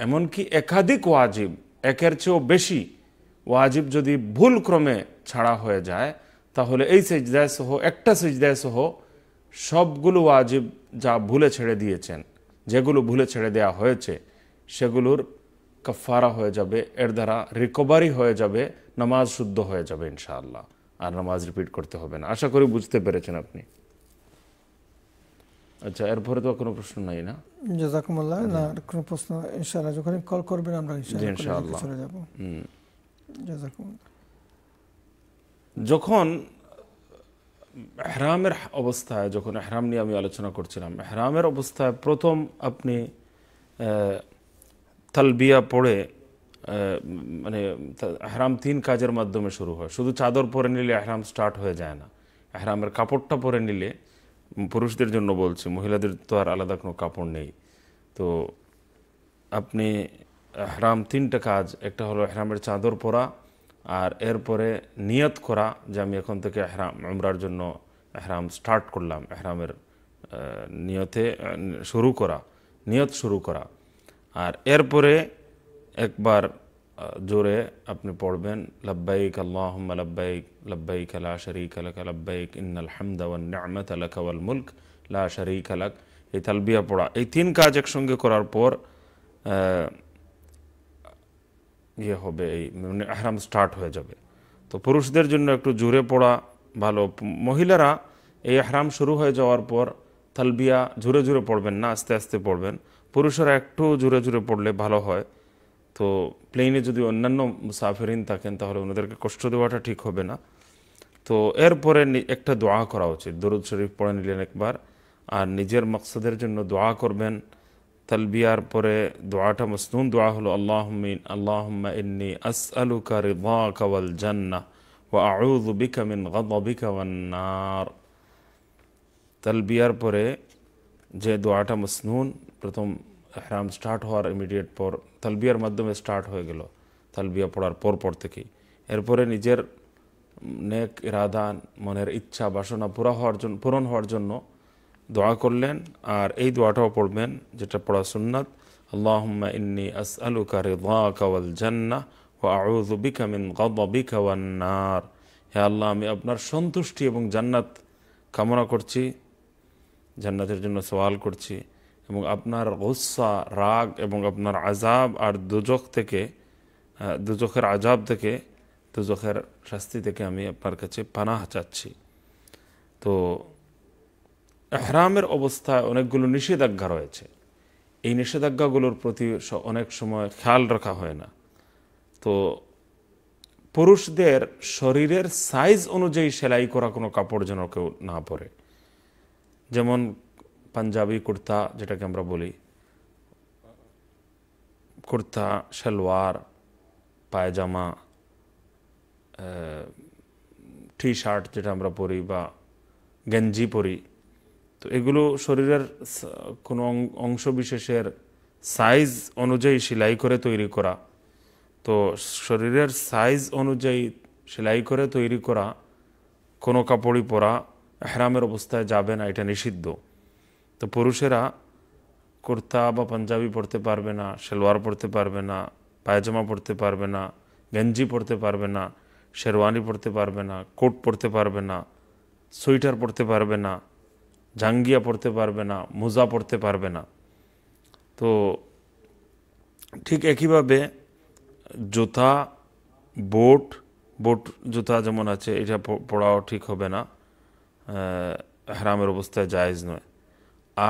এমনকি একাধিক ওয়াজিব একের চেয়েও বেশি ওয়াজিব যদি ভুল ক্রমে ছাড়া হয়ে যায় তাহলে এই সেজদায় সহ একটা সেজদায় সহ সবগুলো ওয়াজিব যা ভুলে ছেড়ে দিয়েছেন যেগুলো ভুলে ছেড়ে দেয়া হয়েছে সেগুলোর কাফারা হয়ে যাবে এর দ্বারা রিকভারি হয়ে যাবে নামাজ শুদ্ধ হয়ে যাবে ইনশাআল্লাহ আর নামাজ রিপিট করতে হবে না আশা করি বুঝতে পেরেছেন আপনি আচ্ছা এরপরে তো কোনো প্রশ্ন নাই না জাজাকুমুল্লাহ আচ্ছা। না কোনো প্রশ্ন ইনশাআল্লাহ যখন কল করবেন আমরা ইনশাআল্লাহ চলে যাব যখন হেরামের অবস্থায় যখন এহরাম নিয়ে আমি আলোচনা করছিলাম হেরামের অবস্থায় প্রথম আপনি তালবিয়া পড়ে মানে হ্যারাম তিন কাজের মাধ্যমে শুরু হয় শুধু চাদর পরে নিলে এহরাম স্টার্ট হয়ে যায় না এহরামের কাপড়টা পরে নিলে পুরুষদের জন্য বলছি মহিলাদের তো আর আলাদা কোনো কাপড় নেই তো আপনি হ্যারাম তিনটা কাজ একটা হলো হ্যারামের চাদর পরা আর এরপরে নিয়ত করা যে আমি এখন থেকে এহরাম আমরার জন্য হ্যারাম স্টার্ট করলাম এহরামের নিয়তে শুরু করা নিয়ত শুরু করা আর এরপরে একবার জোরে আপনি পড়বেন লব্বাইক আল্লাহ লব্বাইক লব্বাইক আলা শরিক আলক লব্বাইক ইন্নাল হামদাওয়ান নামত আলাক আওয়াল মুলক লা শরিক আলক এই তালবিয়া পড়া এই তিন কাজ একসঙ্গে করার পর ইয়ে হবে এই মানে আহরাম স্টার্ট হয়ে যাবে তো পুরুষদের জন্য একটু জোরে পড়া ভালো মহিলারা এই আহরাম শুরু হয়ে যাওয়ার পর তালবিয়া জোরে জোরে পড়বেন না আস্তে আস্তে পড়বেন পুরুষরা একটু জোরে জোরে পড়লে ভালো হয় তো প্লেনে যদি অন্যান্য মুসাফিরিন থাকেন তাহলে ওনাদেরকে কষ্ট দেওয়াটা ঠিক হবে না তো এরপরে একটা দোয়া করা উচিত দরুদ শরীফ পড়ে নিলেন একবার আর নিজের মকসদের জন্য দোয়া করবেন তালবিয়ার পরে দোয়াটা মসনুন দোয়া হলো আল্লাহমিন আল্লাহ ইন্নি আস আলু কারি কাওয়াল জান্না ও আউদ বিকামিন তালবিয়ার পরে যে দোয়াটা মসনুন প্রথম হ্যারাম স্টার্ট হওয়ার ইমিডিয়েট পর তালবিয়ার মাধ্যমে স্টার্ট হয়ে গেল তালবিয়া পড়ার পর পর থেকেই এরপরে নিজের নেক ইরাদা মনের ইচ্ছা বাসনা পুরা হওয়ার জন্য পূরণ হওয়ার জন্য দোয়া করলেন আর এই দোয়াটাও পড়বেন যেটা পড়া সুন্নাত আল্লাহম্মা ইন্নি আস আলু কাওয়াল জান্না ও আউজু বিকা মিন ওয়ান্নার হে আল্লাহ আমি আপনার সন্তুষ্টি এবং জান্নাত কামনা করছি জান্নাতের জন্য সওয়াল করছি এবং আপনার গুসা রাগ এবং আপনার আজাব আর দুজক থেকে দুজকের আজাব থেকে দুজকের শাস্তি থেকে আমি আপনার কাছে পানাহ চাচ্ছি তো এহরামের অবস্থায় অনেকগুলো নিষেধাজ্ঞা রয়েছে এই নিষেধাজ্ঞাগুলোর প্রতি অনেক সময় খেয়াল রাখা হয় না তো পুরুষদের শরীরের সাইজ অনুযায়ী সেলাই করা কোনো কাপড় যেন কেউ না পরে যেমন পাঞ্জাবি কুর্তা যেটাকে আমরা বলি kurta salwar pyjama T shirt যেটা আমরা পরি বা গেঞ্জি পরি তো এগুলো শরীরের কোনো অংশ বিশেষের সাইজ অনুযায়ী সেলাই করে তৈরি করা তো শরীরের সাইজ অনুযায়ী সেলাই করে তৈরি করা কোনো কাপড়ই পরা হেরামের অবস্থায় যাবে না এটা নিষিদ্ধ তো পুরুষেরা কুর্তা বা পাঞ্জাবি পরতে পারবে না সেলোয়ার পরতে পারবে না পায়জামা পরতে পারবে না গেঞ্জি পরতে পারবে না শেরওয়ানি পরতে পারবে না কোট পরতে পারবে না সোয়েটার পরতে পারবে না জাঙ্গিয়া পরতে পারবে না মোজা পরতে পারবে না তো ঠিক একইভাবে জুতা বোট বোট জুতা যেমন আছে এটা পড়াও ঠিক হবে না হ্যারামের অবস্থায় জায়েজ নয়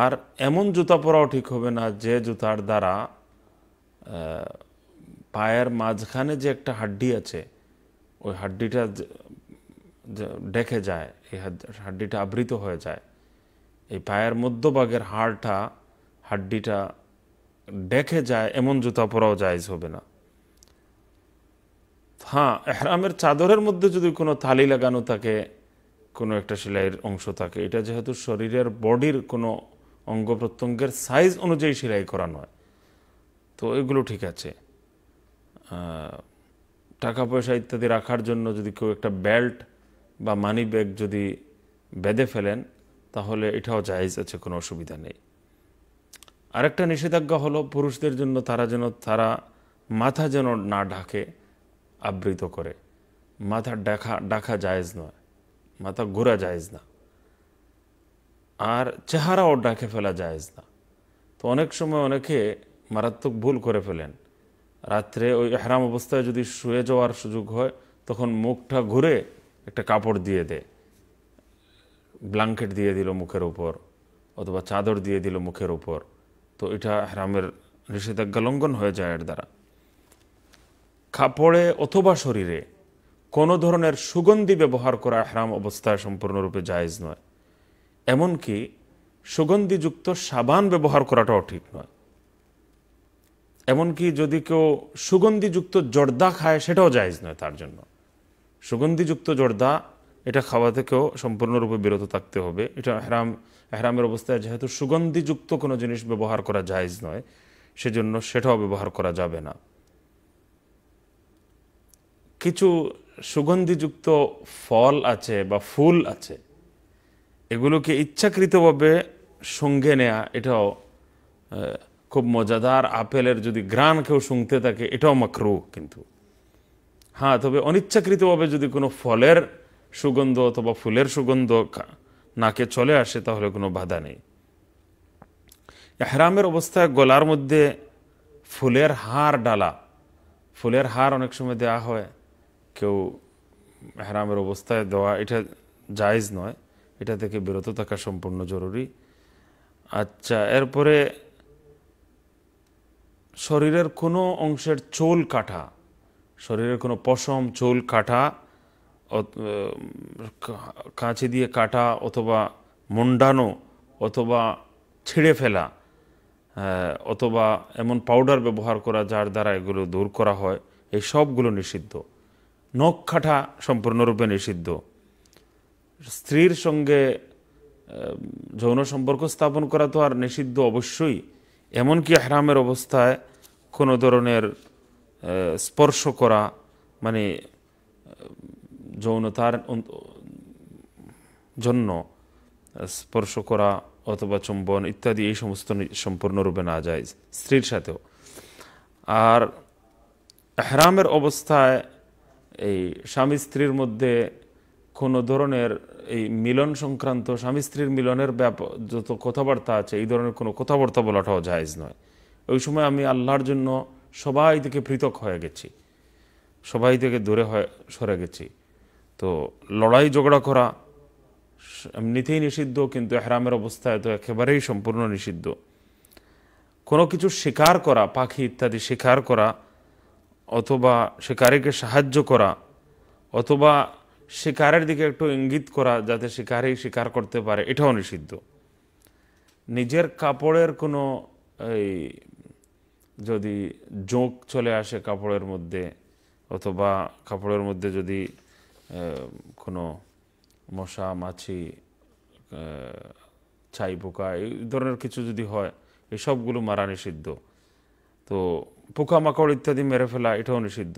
আর এমন জুতা পরাও ঠিক হবে না যে জুতার দ্বারা পায়ের মাঝখানে যে একটা হাড্ডি আছে ওই হাড্ডিটা ডেকে যায় এই হাড্ডিটা আবৃত হয়ে যায় এই পায়ের মধ্যভাগের হাড়টা হাড্ডিটা ডেকে যায় এমন জুতা পরাও জায়জ হবে না হ্যাঁ এহরামের চাদরের মধ্যে যদি কোনো থালি লাগানো থাকে কোনো একটা সেলাইয়ের অংশ থাকে এটা যেহেতু শরীরের বডির কোনো অঙ্গ প্রত্যঙ্গের সাইজ অনুযায়ী সেলাই করা নয় তো এগুলো ঠিক আছে টাকা পয়সা ইত্যাদি রাখার জন্য যদি কেউ একটা বেল্ট বা মানি ব্যাগ যদি বেঁধে ফেলেন তাহলে এটাও জায়েজ আছে কোনো অসুবিধা নেই আরেকটা নিষেধাজ্ঞা হলো পুরুষদের জন্য তারা যেন তারা মাথা যেন না ঢাকে আবৃত করে মাথা ডাকা ডাকা জায়েজ নয় মাথা ঘোরা জায়েজ না আর চেহারাও ডাকে ফেলা যায়জ না তো অনেক সময় অনেকে মারাত্মক ভুল করে ফেলেন রাত্রে ওই হেরাম অবস্থায় যদি শুয়ে যাওয়ার সুযোগ হয় তখন মুখটা ঘুরে একটা কাপড় দিয়ে দেয় ব্লাঙ্কেট দিয়ে দিল মুখের উপর অথবা চাদর দিয়ে দিল মুখের উপর তো এটা হেরামের নিষেধাজ্ঞা লঙ্ঘন হয়ে যায় এর দ্বারা কাপড়ে অথবা শরীরে কোনো ধরনের সুগন্ধি ব্যবহার করা হেরাম অবস্থায় সম্পূর্ণরূপে জায়েজ নয় এমনকি সুগন্ধিযুক্ত সাবান ব্যবহার করাটাও ঠিক নয় এমনকি যদি কেউ সুগন্ধিযুক্ত জর্দা খায় সেটাও জায়জ নয় তার জন্য সুগন্ধিযুক্ত জর্দা এটা খাওয়া থেকেও সম্পূর্ণরূপে বিরত থাকতে হবে এটা হেরাম হেরামের অবস্থায় যেহেতু সুগন্ধিযুক্ত কোনো জিনিস ব্যবহার করা জায়জ নয় সেজন্য সেটাও ব্যবহার করা যাবে না কিছু সুগন্ধিযুক্ত ফল আছে বা ফুল আছে এগুলোকে ইচ্ছাকৃতভাবে সঙ্গে নেয়া এটাও খুব মজাদার আপেলের যদি গ্রান কেউ শুনতে থাকে এটাও মাখরু কিন্তু হ্যাঁ তবে অনিচ্ছাকৃতভাবে যদি কোনো ফলের সুগন্ধ অথবা ফুলের সুগন্ধ নাকে চলে আসে তাহলে কোনো বাধা নেই এহরামের অবস্থায় গলার মধ্যে ফুলের হার ডালা ফুলের হার অনেক সময় দেওয়া হয় কেউ এহরামের অবস্থায় দেওয়া এটা জায়জ নয় এটা থেকে বিরত থাকা সম্পূর্ণ জরুরি আচ্ছা এরপরে শরীরের কোনো অংশের চোল কাঠা শরীরের কোনো পশম চোল কাঠা কাঁচি দিয়ে কাটা অথবা মুন্ডানো অথবা ছিঁড়ে ফেলা অথবা এমন পাউডার ব্যবহার করা যার দ্বারা এগুলো দূর করা হয় এই সবগুলো নিষিদ্ধ নখ কাঠা সম্পূর্ণরূপে নিষিদ্ধ স্ত্রীর সঙ্গে যৌন সম্পর্ক স্থাপন করা তো আর নিষিদ্ধ অবশ্যই এমনকি হ্যারামের অবস্থায় কোনো ধরনের স্পর্শ করা মানে যৌনতার জন্য স্পর্শ করা অথবা চুম্বন ইত্যাদি এই সমস্ত সম্পূর্ণরূপে না যায় স্ত্রীর সাথেও আর হ্যারামের অবস্থায় এই স্বামী স্ত্রীর মধ্যে কোনো ধরনের এই মিলন সংক্রান্ত স্বামী স্ত্রীর মিলনের ব্যাপ যত কথাবার্তা আছে এই ধরনের কোনো কথাবার্তা বলাটাও জায়জ নয় ওই সময় আমি আল্লাহর জন্য সবাই থেকে পৃথক হয়ে গেছি সবাই থেকে দূরে হয়ে সরে গেছি তো লড়াই ঝগড়া করা এমনিতেই নিষিদ্ধ কিন্তু হেরামের অবস্থায় তো একেবারেই সম্পূর্ণ নিষিদ্ধ কোনো কিছু শিকার করা পাখি ইত্যাদি শিকার করা অথবা শিকারীকে সাহায্য করা অথবা শিকারের দিকে একটু ইঙ্গিত করা যাতে শিকারেই শিকার করতে পারে এটাও নিষিদ্ধ নিজের কাপড়ের কোনো এই যদি জোঁক চলে আসে কাপড়ের মধ্যে অথবা কাপড়ের মধ্যে যদি কোনো মশা মাছি ছাই পোকা এই ধরনের কিছু যদি হয় এসবগুলো মারা নিষিদ্ধ তো পোকামাকড় ইত্যাদি মেরে ফেলা এটাও নিষিদ্ধ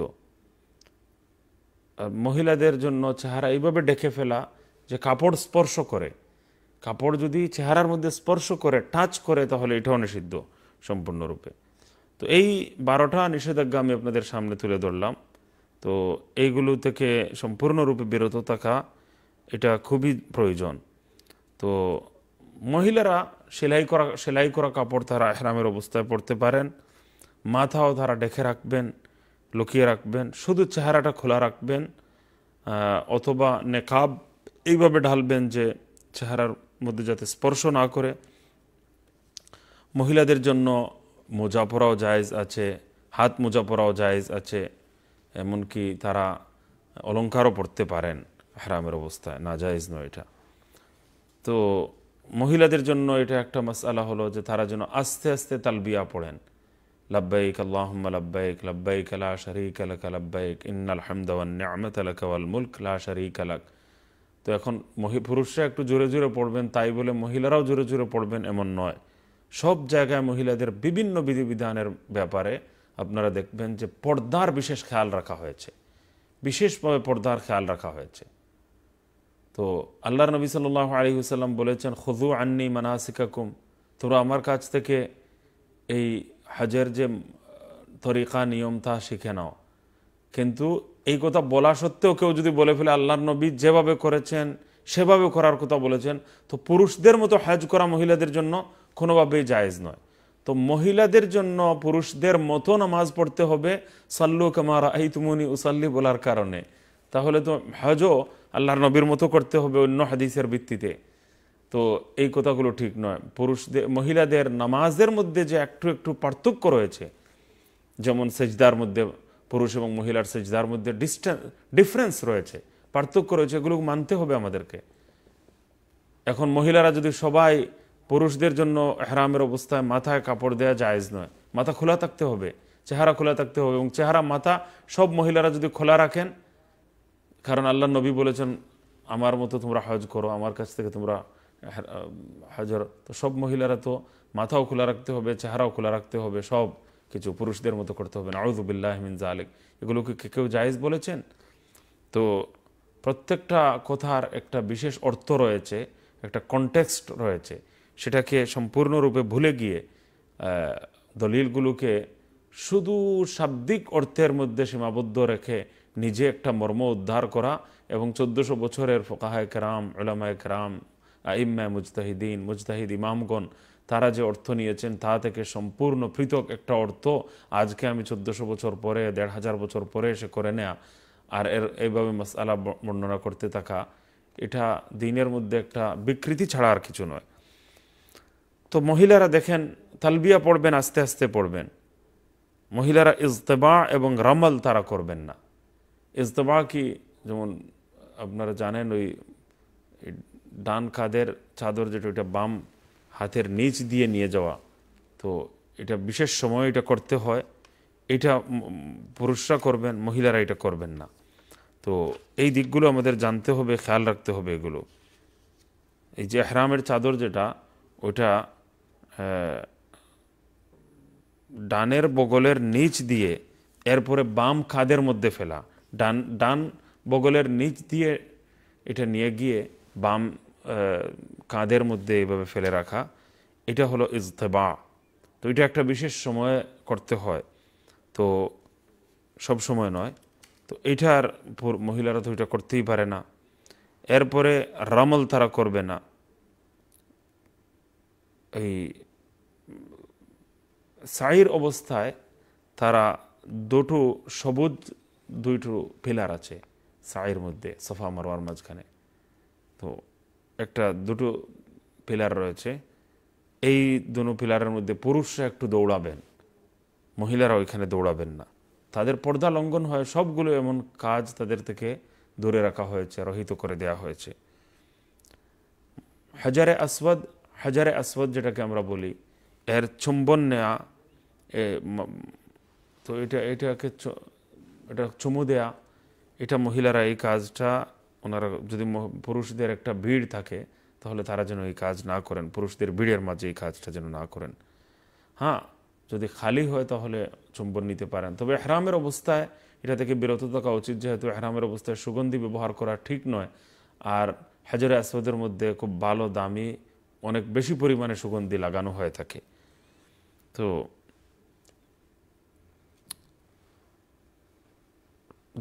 মহিলাদের জন্য চেহারা এইভাবে ডেকে ফেলা যে কাপড় স্পর্শ করে কাপড় যদি চেহারার মধ্যে স্পর্শ করে টাচ করে তাহলে এটাও নিষিদ্ধ সম্পূর্ণরূপে তো এই বারোটা নিষেধাজ্ঞা আমি আপনাদের সামনে তুলে ধরলাম তো এইগুলো থেকে সম্পূর্ণরূপে বিরত থাকা এটা খুবই প্রয়োজন তো মহিলারা সেলাই করা সেলাই করা কাপড় তারা হেরামের অবস্থায় পরতে পারেন মাথাও তারা ডেকে রাখবেন লুকিয়ে রাখবেন শুধু চেহারাটা খোলা রাখবেন অথবা নেকাব এইভাবে ঢালবেন যে চেহারার মধ্যে যাতে স্পর্শ না করে মহিলাদের জন্য মোজা পরাও জায়জ আছে হাত মোজা পরাও জায়জ আছে এমনকি তারা অলঙ্কারও পড়তে পারেন হারামের অবস্থায় না জায়জ নয় এটা তো মহিলাদের জন্য এটা একটা মশালা হলো যে তারা যেন আস্তে আস্তে তালবিয়া পড়েন লব্বাইক আল্লাহম্মা লব্বাইক লব্বাইক লা শরীক লাক লব্বাইক ইন্নাল হামদ ওয়ান নি'মাত লাক ওয়াল মুলক লা শরীক লাক তো এখন মহি পুরুষরা একটু জোরে জোরে পড়বেন তাই বলে মহিলারাও জোরে জোরে পড়বেন এমন নয় সব জায়গায় মহিলাদের বিভিন্ন বিধিবিধানের ব্যাপারে আপনারা দেখবেন যে পর্দার বিশেষ খেয়াল রাখা হয়েছে বিশেষভাবে পর্দার খেয়াল রাখা হয়েছে তো আল্লাহর নবী সাল্লাহ আলী হুসাল্লাম বলেছেন খুদু আন্নি মানাসিকাকুম তোমরা আমার কাছ থেকে এই হজের যে তরিকা নিয়ম তা শিখে নাও কিন্তু এই কথা বলা সত্ত্বেও কেউ যদি বলে ফেলে আল্লাহ নবী যেভাবে করেছেন সেভাবে করার কথা বলেছেন তো পুরুষদের মতো হজ করা মহিলাদের জন্য কোনোভাবেই জায়েজ নয় তো মহিলাদের জন্য পুরুষদের মতো নামাজ পড়তে হবে সাল্লু কামার আই তুমনি উসাল্লি বলার কারণে তাহলে তো হজও আল্লাহর নবীর মতো করতে হবে অন্য হাদিসের ভিত্তিতে তো এই কথাগুলো ঠিক নয় পুরুষদের মহিলাদের নামাজের মধ্যে যে একটু একটু পার্থক্য রয়েছে যেমন সেজদার মধ্যে পুরুষ এবং মহিলার সেজদার মধ্যে ডিস্টেন্স ডিফারেন্স রয়েছে পার্থক্য রয়েছে এগুলো মানতে হবে আমাদেরকে এখন মহিলারা যদি সবাই পুরুষদের জন্য হেরামের অবস্থায় মাথায় কাপড় দেওয়া জায়জ নয় মাথা খোলা থাকতে হবে চেহারা খোলা থাকতে হবে এবং চেহারা মাথা সব মহিলারা যদি খোলা রাখেন কারণ আল্লাহ নবী বলেছেন আমার মতো তোমরা হজ করো আমার কাছ থেকে তোমরা হ্যাঁ, হাজার তো সব মহিলারা তো মাথাও খোলা রাখতে হবে চেহারাও খোলা রাখতে হবে সব কিছু পুরুষদের মতো করতে হবে না আউদুবিল্লাহ মিন জালেক এগুলোকে কে কেউ জায়েজ বলেছেন তো প্রত্যেকটা কথার একটা বিশেষ অর্থ রয়েছে একটা কনটেক্সট রয়েছে সেটাকে সম্পূর্ণরূপে ভুলে গিয়ে দলিলগুলোকে শুধু শাব্দিক অর্থের মধ্যে সীমাবদ্ধ রেখে নিজে একটা মর্ম উদ্ধার করা এবং চোদ্দোশো বছরের ফোকাহায় কেরাম ওলামায় কেরাম আইম্মা মুজতাহিদিন মুজতাহিদ ইমামগণ তারা যে অর্থ নিয়েছেন তা থেকে সম্পূর্ণ পৃথক একটা অর্থ আজকে আমি চোদ্দশো বছর পরে দেড় হাজার বছর পরে এসে করে নেয়া আর এর এইভাবে মশালা বর্ণনা করতে থাকা এটা দিনের মধ্যে একটা বিকৃতি ছাড়া আর কিছু নয় তো মহিলারা দেখেন তালবিয়া পড়বেন আস্তে আস্তে পড়বেন মহিলারা ইজতেবা এবং রামাল তারা করবেন না ইজতেবা কি যেমন আপনারা জানেন ওই ডান কাঁধের চাদর যেটা ওইটা বাম হাতের নিচ দিয়ে নিয়ে যাওয়া তো এটা বিশেষ সময় এটা করতে হয় এটা পুরুষরা করবেন মহিলারা এটা করবেন না তো এই দিকগুলো আমাদের জানতে হবে খেয়াল রাখতে হবে এগুলো এই যে হেরামের চাদর যেটা ওইটা ডানের বগলের নিচ দিয়ে এরপরে বাম খাদের মধ্যে ফেলা ডান ডান বগলের নিচ দিয়ে এটা নিয়ে গিয়ে বাম কাঁধের মধ্যে এইভাবে ফেলে রাখা এটা হলো ইজতেবা তো এটা একটা বিশেষ সময়ে করতে হয় তো সব সময় নয় তো এটার মহিলারা তো এটা করতেই পারে না এরপরে রামল তারা করবে না এই সাইর অবস্থায় তারা দুটো সবুজ দুইটো পিলার আছে সাইর মধ্যে সফা মারোয়ার মাঝখানে তো একটা দুটো পিলার রয়েছে এই দুনো পিলারের মধ্যে পুরুষরা একটু দৌড়াবেন মহিলারা ওইখানে দৌড়াবেন না তাদের পর্দা লঙ্ঘন হয় সবগুলো এমন কাজ তাদের থেকে দূরে রাখা হয়েছে রহিত করে দেওয়া হয়েছে হাজারে আসবাদ হাজারে আসবাদ যেটাকে আমরা বলি এর চুম্বন নেয়া তো এটা এটাকে এটা চুমু দেয়া এটা মহিলারা এই কাজটা ওনারা যদি পুরুষদের একটা ভিড় থাকে তাহলে তারা যেন এই কাজ না করেন পুরুষদের ভিড়ের মাঝে এই কাজটা যেন না করেন হ্যাঁ যদি খালি হয় তাহলে চুম্বন নিতে পারেন তবে হেরামের অবস্থায় এটা থেকে বিরত থাকা উচিত যেহেতু হেরামের অবস্থায় সুগন্ধি ব্যবহার করা ঠিক নয় আর হাজরে আসবাদের মধ্যে খুব ভালো দামি অনেক বেশি পরিমাণে সুগন্ধি লাগানো হয়ে থাকে তো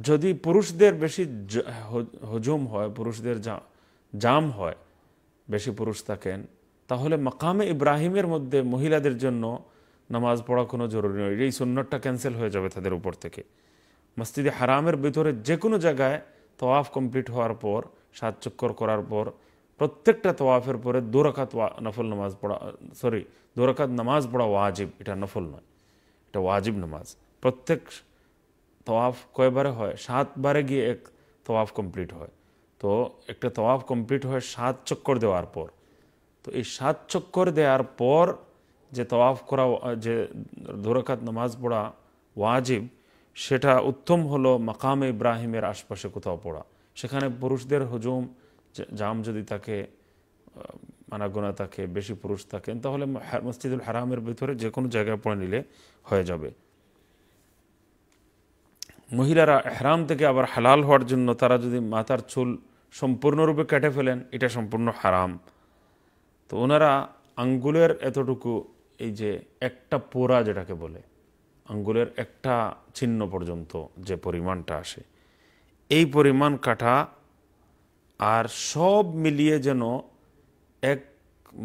যদি পুরুষদের বেশি হজুম হয় পুরুষদের জাম হয় বেশি পুরুষ থাকেন তাহলে মাকামে ইব্রাহিমের মধ্যে মহিলাদের জন্য নামাজ পড়া কোনো জরুরি নয় এই সুন্নতটা ক্যান্সেল হয়ে যাবে তাদের উপর থেকে মসজিদে হারামের ভিতরে যে কোনো জায়গায় তোয়াফ কমপ্লিট হওয়ার পর সাত চক্কর করার পর প্রত্যেকটা তোয়াফের পরে দুরাকাত নফল নামাজ পড়া সরি দুরাকাত নামাজ পড়া ওয়াজিব এটা নফল নয় এটা ওয়াজিব নামাজ প্রত্যেক তওয়াফ কয়বারে হয় সাতবারে গিয়ে এক তওয়াফ কমপ্লিট হয় তো একটা তওয়াফ কমপ্লিট হয় সাত চক্কর দেওয়ার পর তো এই সাত চক্কর দেওয়ার পর যে তওয়াফ করা যে দোরাকাত নামাজ পড়া ওয়াজিব সেটা উত্তম হলো মাকাম ইব্রাহিমের আশপাশে কোথাও পড়া সেখানে পুরুষদের হজুম জাম যদি তাকে মানাগোনা থাকে বেশি পুরুষ থাকেন তাহলে মসজিদুল হারামের ভিতরে যে কোনো জায়গায় পড়ে নিলে হয়ে যাবে মহিলারা এহরাম থেকে আবার হালাল হওয়ার জন্য তারা যদি মাথার চুল সম্পূর্ণরূপে কেটে ফেলেন এটা সম্পূর্ণ হারাম তো ওনারা আঙ্গুলের এতটুকু এই যে একটা পোড়া যেটাকে বলে আঙ্গুলের একটা চিহ্ন পর্যন্ত যে পরিমাণটা আসে এই পরিমাণ কাটা আর সব মিলিয়ে যেন এক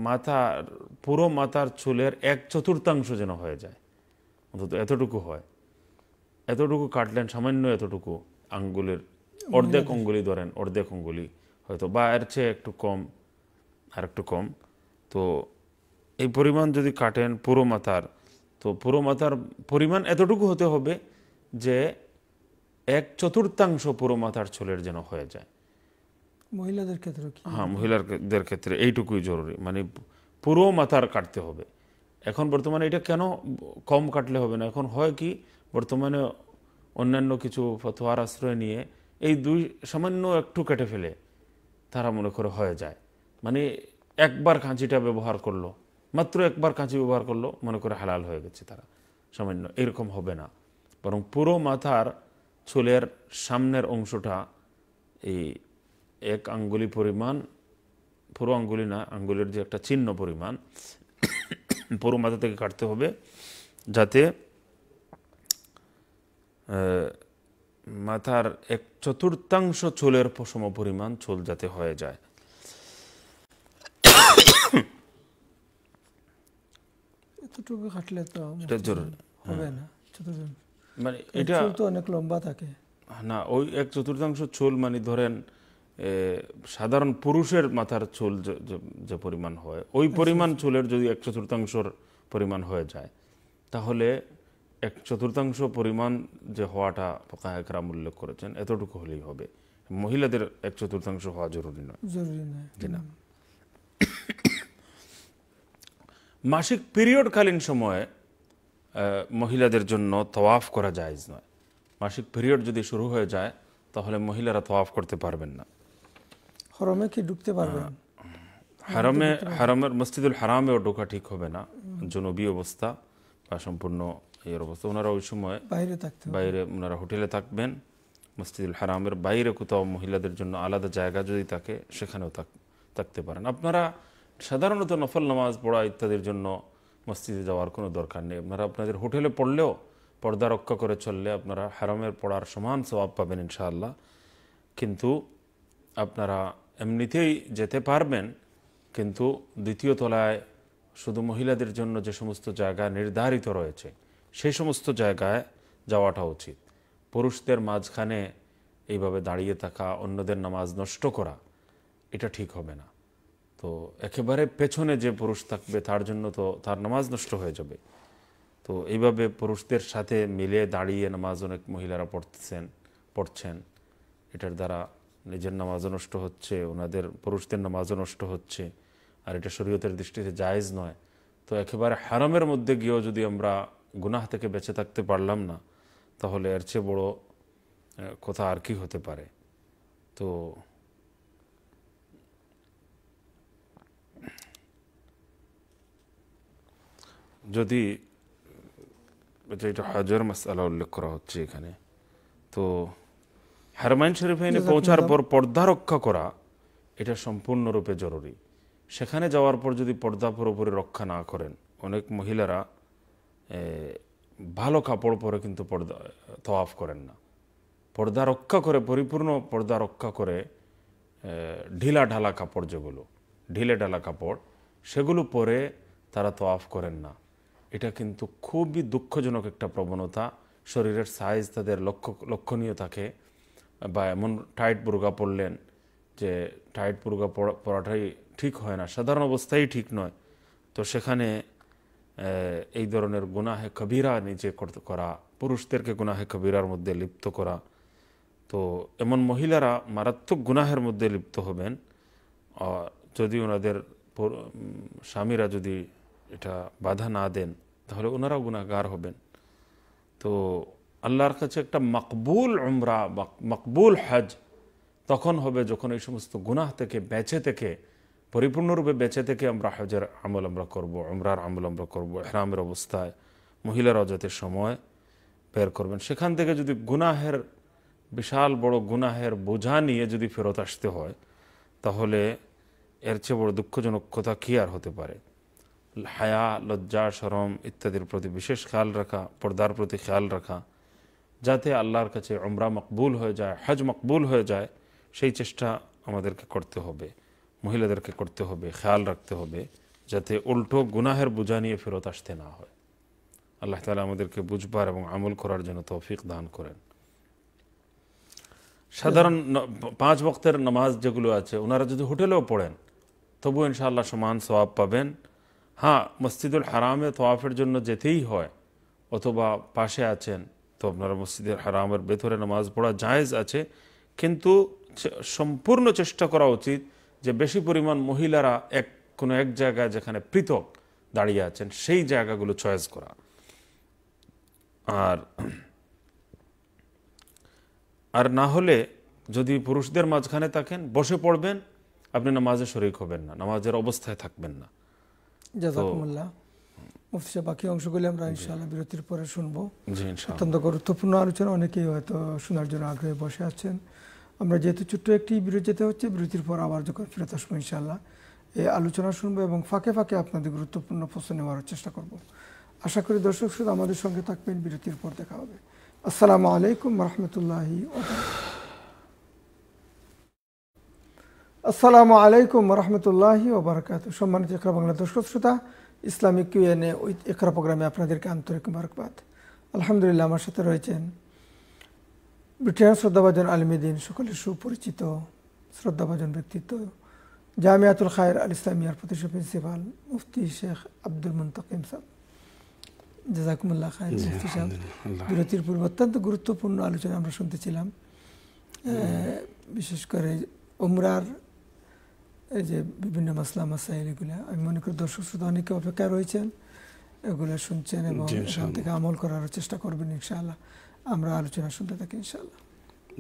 মাথার পুরো মাথার চুলের এক চতুর্থাংশ যেন হয়ে যায় অন্তত এতটুকু হয় এতটুকু কাটলেন সামান্য এতটুকু আঙ্গুলের অর্ধেক অঙ্গুলি ধরেন অর্ধেক অঙ্গুলি হয়তো বা এর চেয়ে একটু কম আর একটু কম তো এই পরিমাণ যদি কাটেন পুরো মাথার তো পুরো মাথার পরিমাণ এতটুকু হতে হবে যে এক চতুর্থাংশ পুরো মাথার চুলের যেন হয়ে যায় মহিলাদের ক্ষেত্রে হ্যাঁ মহিলাদের ক্ষেত্রে এইটুকুই জরুরি মানে পুরো মাথার কাটতে হবে এখন বর্তমানে এটা কেন কম কাটলে হবে না এখন হয় কি বর্তমানে অন্যান্য কিছু ফতোয়ার আশ্রয় নিয়ে এই দুই সামান্য একটু কেটে ফেলে তারা মনে করে হয়ে যায় মানে একবার কাঁচিটা ব্যবহার করলো মাত্র একবার কাঁচি ব্যবহার করলো মনে করে হালাল হয়ে গেছে তারা সামান্য এরকম হবে না বরং পুরো মাথার চুলের সামনের অংশটা এই এক আঙ্গুলি পরিমাণ পুরো আঙ্গুলি না আঙ্গুলির যে একটা চিহ্ন পরিমাণ পুরো মাথা থেকে কাটতে হবে যাতে মাথার এক চতুর্থাংশ চুলের সম পরিমাণ চুল যাতে হয়ে যায় এতটুকু কাটলে তো এটা জরুরি হবে না মানে এটা তো অনেক লম্বা থাকে না ওই এক চতুর্থাংশ চুল মানে ধরেন সাধারণ পুরুষের মাথার চুল যে পরিমাণ হয় ওই আচ্ছা, পরিমাণ আচ্ছা। চুলের যদি এক চতুর্থাংশর পরিমাণ হয়ে যায় তাহলে এক চতুর্থাংশ পরিমাণ যে হওয়াটা ফোকা উল্লেখ করেছেন এতটুকু হলেই হবে মহিলাদের এক চতুর্থাংশ হওয়া জরুরি নয় জরুরি নয় না মাসিক পিরিয়ডকালীন সময়ে মহিলাদের জন্য তওয়াফ করা জায়জ নয় মাসিক পিরিয়ড যদি শুরু হয়ে যায় তাহলে মহিলারা তওয়াফ করতে পারবেন না হরমে কি ঢুকতে পারবেন হারমে হারমের মসজিদুল হারামেও ঢোকা ঠিক হবে না জনবী অবস্থা বা সম্পূর্ণ এর অবস্থা ওনারা ওই সময় বাইরে থাকতেন বাইরে ওনারা হোটেলে থাকবেন মসজিদুল হারামের বাইরে কোথাও মহিলাদের জন্য আলাদা জায়গা যদি থাকে সেখানেও থাকতে পারেন আপনারা সাধারণত নফল নামাজ পড়া ইত্যাদির জন্য মসজিদে যাওয়ার কোনো দরকার নেই আপনারা আপনাদের হোটেলে পড়লেও পর্দা রক্ষা করে চললে আপনারা হারামের পড়ার সমান স্বভাব পাবেন ইনশাআল্লাহ কিন্তু আপনারা এমনিতেই যেতে পারবেন কিন্তু দ্বিতীয় তলায় শুধু মহিলাদের জন্য যে সমস্ত জায়গা নির্ধারিত রয়েছে সেই সমস্ত জায়গায় যাওয়াটা উচিত পুরুষদের মাঝখানে এইভাবে দাঁড়িয়ে থাকা অন্যদের নামাজ নষ্ট করা এটা ঠিক হবে না তো একেবারে পেছনে যে পুরুষ থাকবে তার জন্য তো তার নামাজ নষ্ট হয়ে যাবে তো এইভাবে পুরুষদের সাথে মিলে দাঁড়িয়ে নামাজ অনেক মহিলারা পড়তেছেন পড়ছেন এটার দ্বারা নিজের নামাজ নষ্ট হচ্ছে ওনাদের পুরুষদের নামাজও নষ্ট হচ্ছে আর এটা শরীয়তের দৃষ্টিতে জায়েজ নয় তো একেবারে হারামের মধ্যে গিয়েও যদি আমরা গুনাহ থেকে বেঁচে থাকতে পারলাম না তাহলে এর চেয়ে বড় কথা আর কি হতে পারে তো যদি এটা হজর মাসালা উল্লেখ করা হচ্ছে এখানে তো হারমাইন শরীফাইনে পৌঁছার পর পর্দা রক্ষা করা এটা সম্পূর্ণরূপে জরুরি সেখানে যাওয়ার পর যদি পর্দা পুরোপুরি রক্ষা না করেন অনেক মহিলারা ভালো কাপড় পরে কিন্তু পর্দা তওয়াফ করেন না পর্দা রক্ষা করে পরিপূর্ণ পর্দা রক্ষা করে ঢিলা ঢালা কাপড় যেগুলো ঢিলে ঢালা কাপড় সেগুলো পরে তারা তওয়াফ করেন না এটা কিন্তু খুবই দুঃখজনক একটা প্রবণতা শরীরের সাইজ তাদের লক্ষ্য লক্ষণীয় থাকে বা এমন টাইট বুর্গা পরলেন যে টাইট বুর্গা পরাটাই ঠিক হয় না সাধারণ অবস্থায় ঠিক নয় তো সেখানে এই ধরনের গুনাহে কবিরা নিজে করা পুরুষদেরকে গুনাহে কবিরার মধ্যে লিপ্ত করা তো এমন মহিলারা মারাত্মক গুনাহের মধ্যে লিপ্ত হবেন যদি ওনাদের স্বামীরা যদি এটা বাধা না দেন তাহলে ওনারাও গুনাগার হবেন তো আল্লাহর কাছে একটা মকবুল উমরা মকবুল হজ তখন হবে যখন এই সমস্ত গুনাহ থেকে বেঁচে থেকে পরিপূর্ণরূপে বেঁচে থেকে আমরা হজের আমল আমরা করব উমরার আমল আমরা করব এহরামের অবস্থায় মহিলার অজাতের সময় বের করবেন সেখান থেকে যদি গুনাহের বিশাল বড় গুনাহের বোঝা নিয়ে যদি ফেরত আসতে হয় তাহলে এর চেয়ে বড় দুঃখজনক কথা কী আর হতে পারে হায়া লজ্জা সরম ইত্যাদির প্রতি বিশেষ খেয়াল রাখা পর্দার প্রতি খেয়াল রাখা যাতে আল্লাহর কাছে অমরা মকবুল হয়ে যায় হজ মকবুল হয়ে যায় সেই চেষ্টা আমাদেরকে করতে হবে মহিলাদেরকে করতে হবে খেয়াল রাখতে হবে যাতে উল্টো গুনাহের বোঝা নিয়ে ফেরত আসতে না হয় আল্লাহ তালা আমাদেরকে বুঝবার এবং আমল করার জন্য তৌফিক দান করেন সাধারণ পাঁচ বক্তের নামাজ যেগুলো আছে ওনারা যদি হোটেলেও পড়েন তবু ইনশাআল্লাহ সমান সবাব পাবেন হ্যাঁ মসজিদুল হারামে তোয়াফের জন্য যেতেই হয় অথবা পাশে আছেন তো আপনারা মসজিদের হারামের ভেতরে নামাজ পড়া জায়েজ আছে কিন্তু সম্পূর্ণ চেষ্টা করা উচিত যে বেশি পরিমাণ মহিলারা এক কোনো এক জায়গায় যেখানে পৃথক দাঁড়িয়ে আছেন সেই জায়গাগুলো চয়েস করা আর আর না হলে যদি পুরুষদের মাঝখানে থাকেন বসে পড়বেন আপনি নামাজে শরিক হবেন না নামাজের অবস্থায় থাকবেন না বাকি অংশগুলি আমরা ইনশাআল্লাহ বিরতির পরে শুনবো অত্যন্ত গুরুত্বপূর্ণ আলোচনা অনেকেই হয়তো শোনার জন্য আগ্রহে বসে আছেন আমরা যেহেতু ছোট্ট একটি বিরতিতে হচ্ছে বিরতির পর আবার যখন ফেরত আসবো ইনশাল্লাহ এই আলোচনা শুনবো এবং ফাঁকে ফাঁকে আপনাদের গুরুত্বপূর্ণ প্রশ্ন নেওয়ার চেষ্টা করব আশা করি দর্শক শুধু আমাদের সঙ্গে থাকবেন বিরতির পর দেখা হবে আসসালামু আলাইকুম রহমতুল্লাহ আসসালামু আলাইকুম রহমতুল্লাহ ওবরাকাত সম্মানিত ইকরা বাংলা দর্শক শ্রোতা ইসলামিক কিউএনএ ইকরা প্রোগ্রামে আপনাদেরকে আন্তরিক মারকবাদ আলহামদুলিল্লাহ আমার সাথে রয়েছেন ব্রিটেনের শ্রদ্ধাভাজন আলমীদিন সকলের সুপরিচিত শ্রদ্ধাভাজন ব্যক্তিত্ব জামিয়াতুল খায়ের আল ইসলামিয়ার প্রতিষ্ঠা প্রিন্সিপাল মুফতি শেখ আব্দুল মুন্তকিম সাহ জাজাকুমুল্লাহ খায়ের মুফতি সাহেব বিরতির পূর্বে অত্যন্ত গুরুত্বপূর্ণ আলোচনা আমরা শুনতেছিলাম বিশেষ করে উমরার যে বিভিন্ন মাসলা মাসাইল এগুলো আমি মনে করি দর্শক শ্রোতা অনেকে অপেক্ষায় রয়েছেন এগুলো শুনছেন এবং সেখান থেকে আমল করার চেষ্টা করবেন ইনশাআল্লাহ আমরা আলোচনা শুনতে থাকি ইনশাআল্লাহ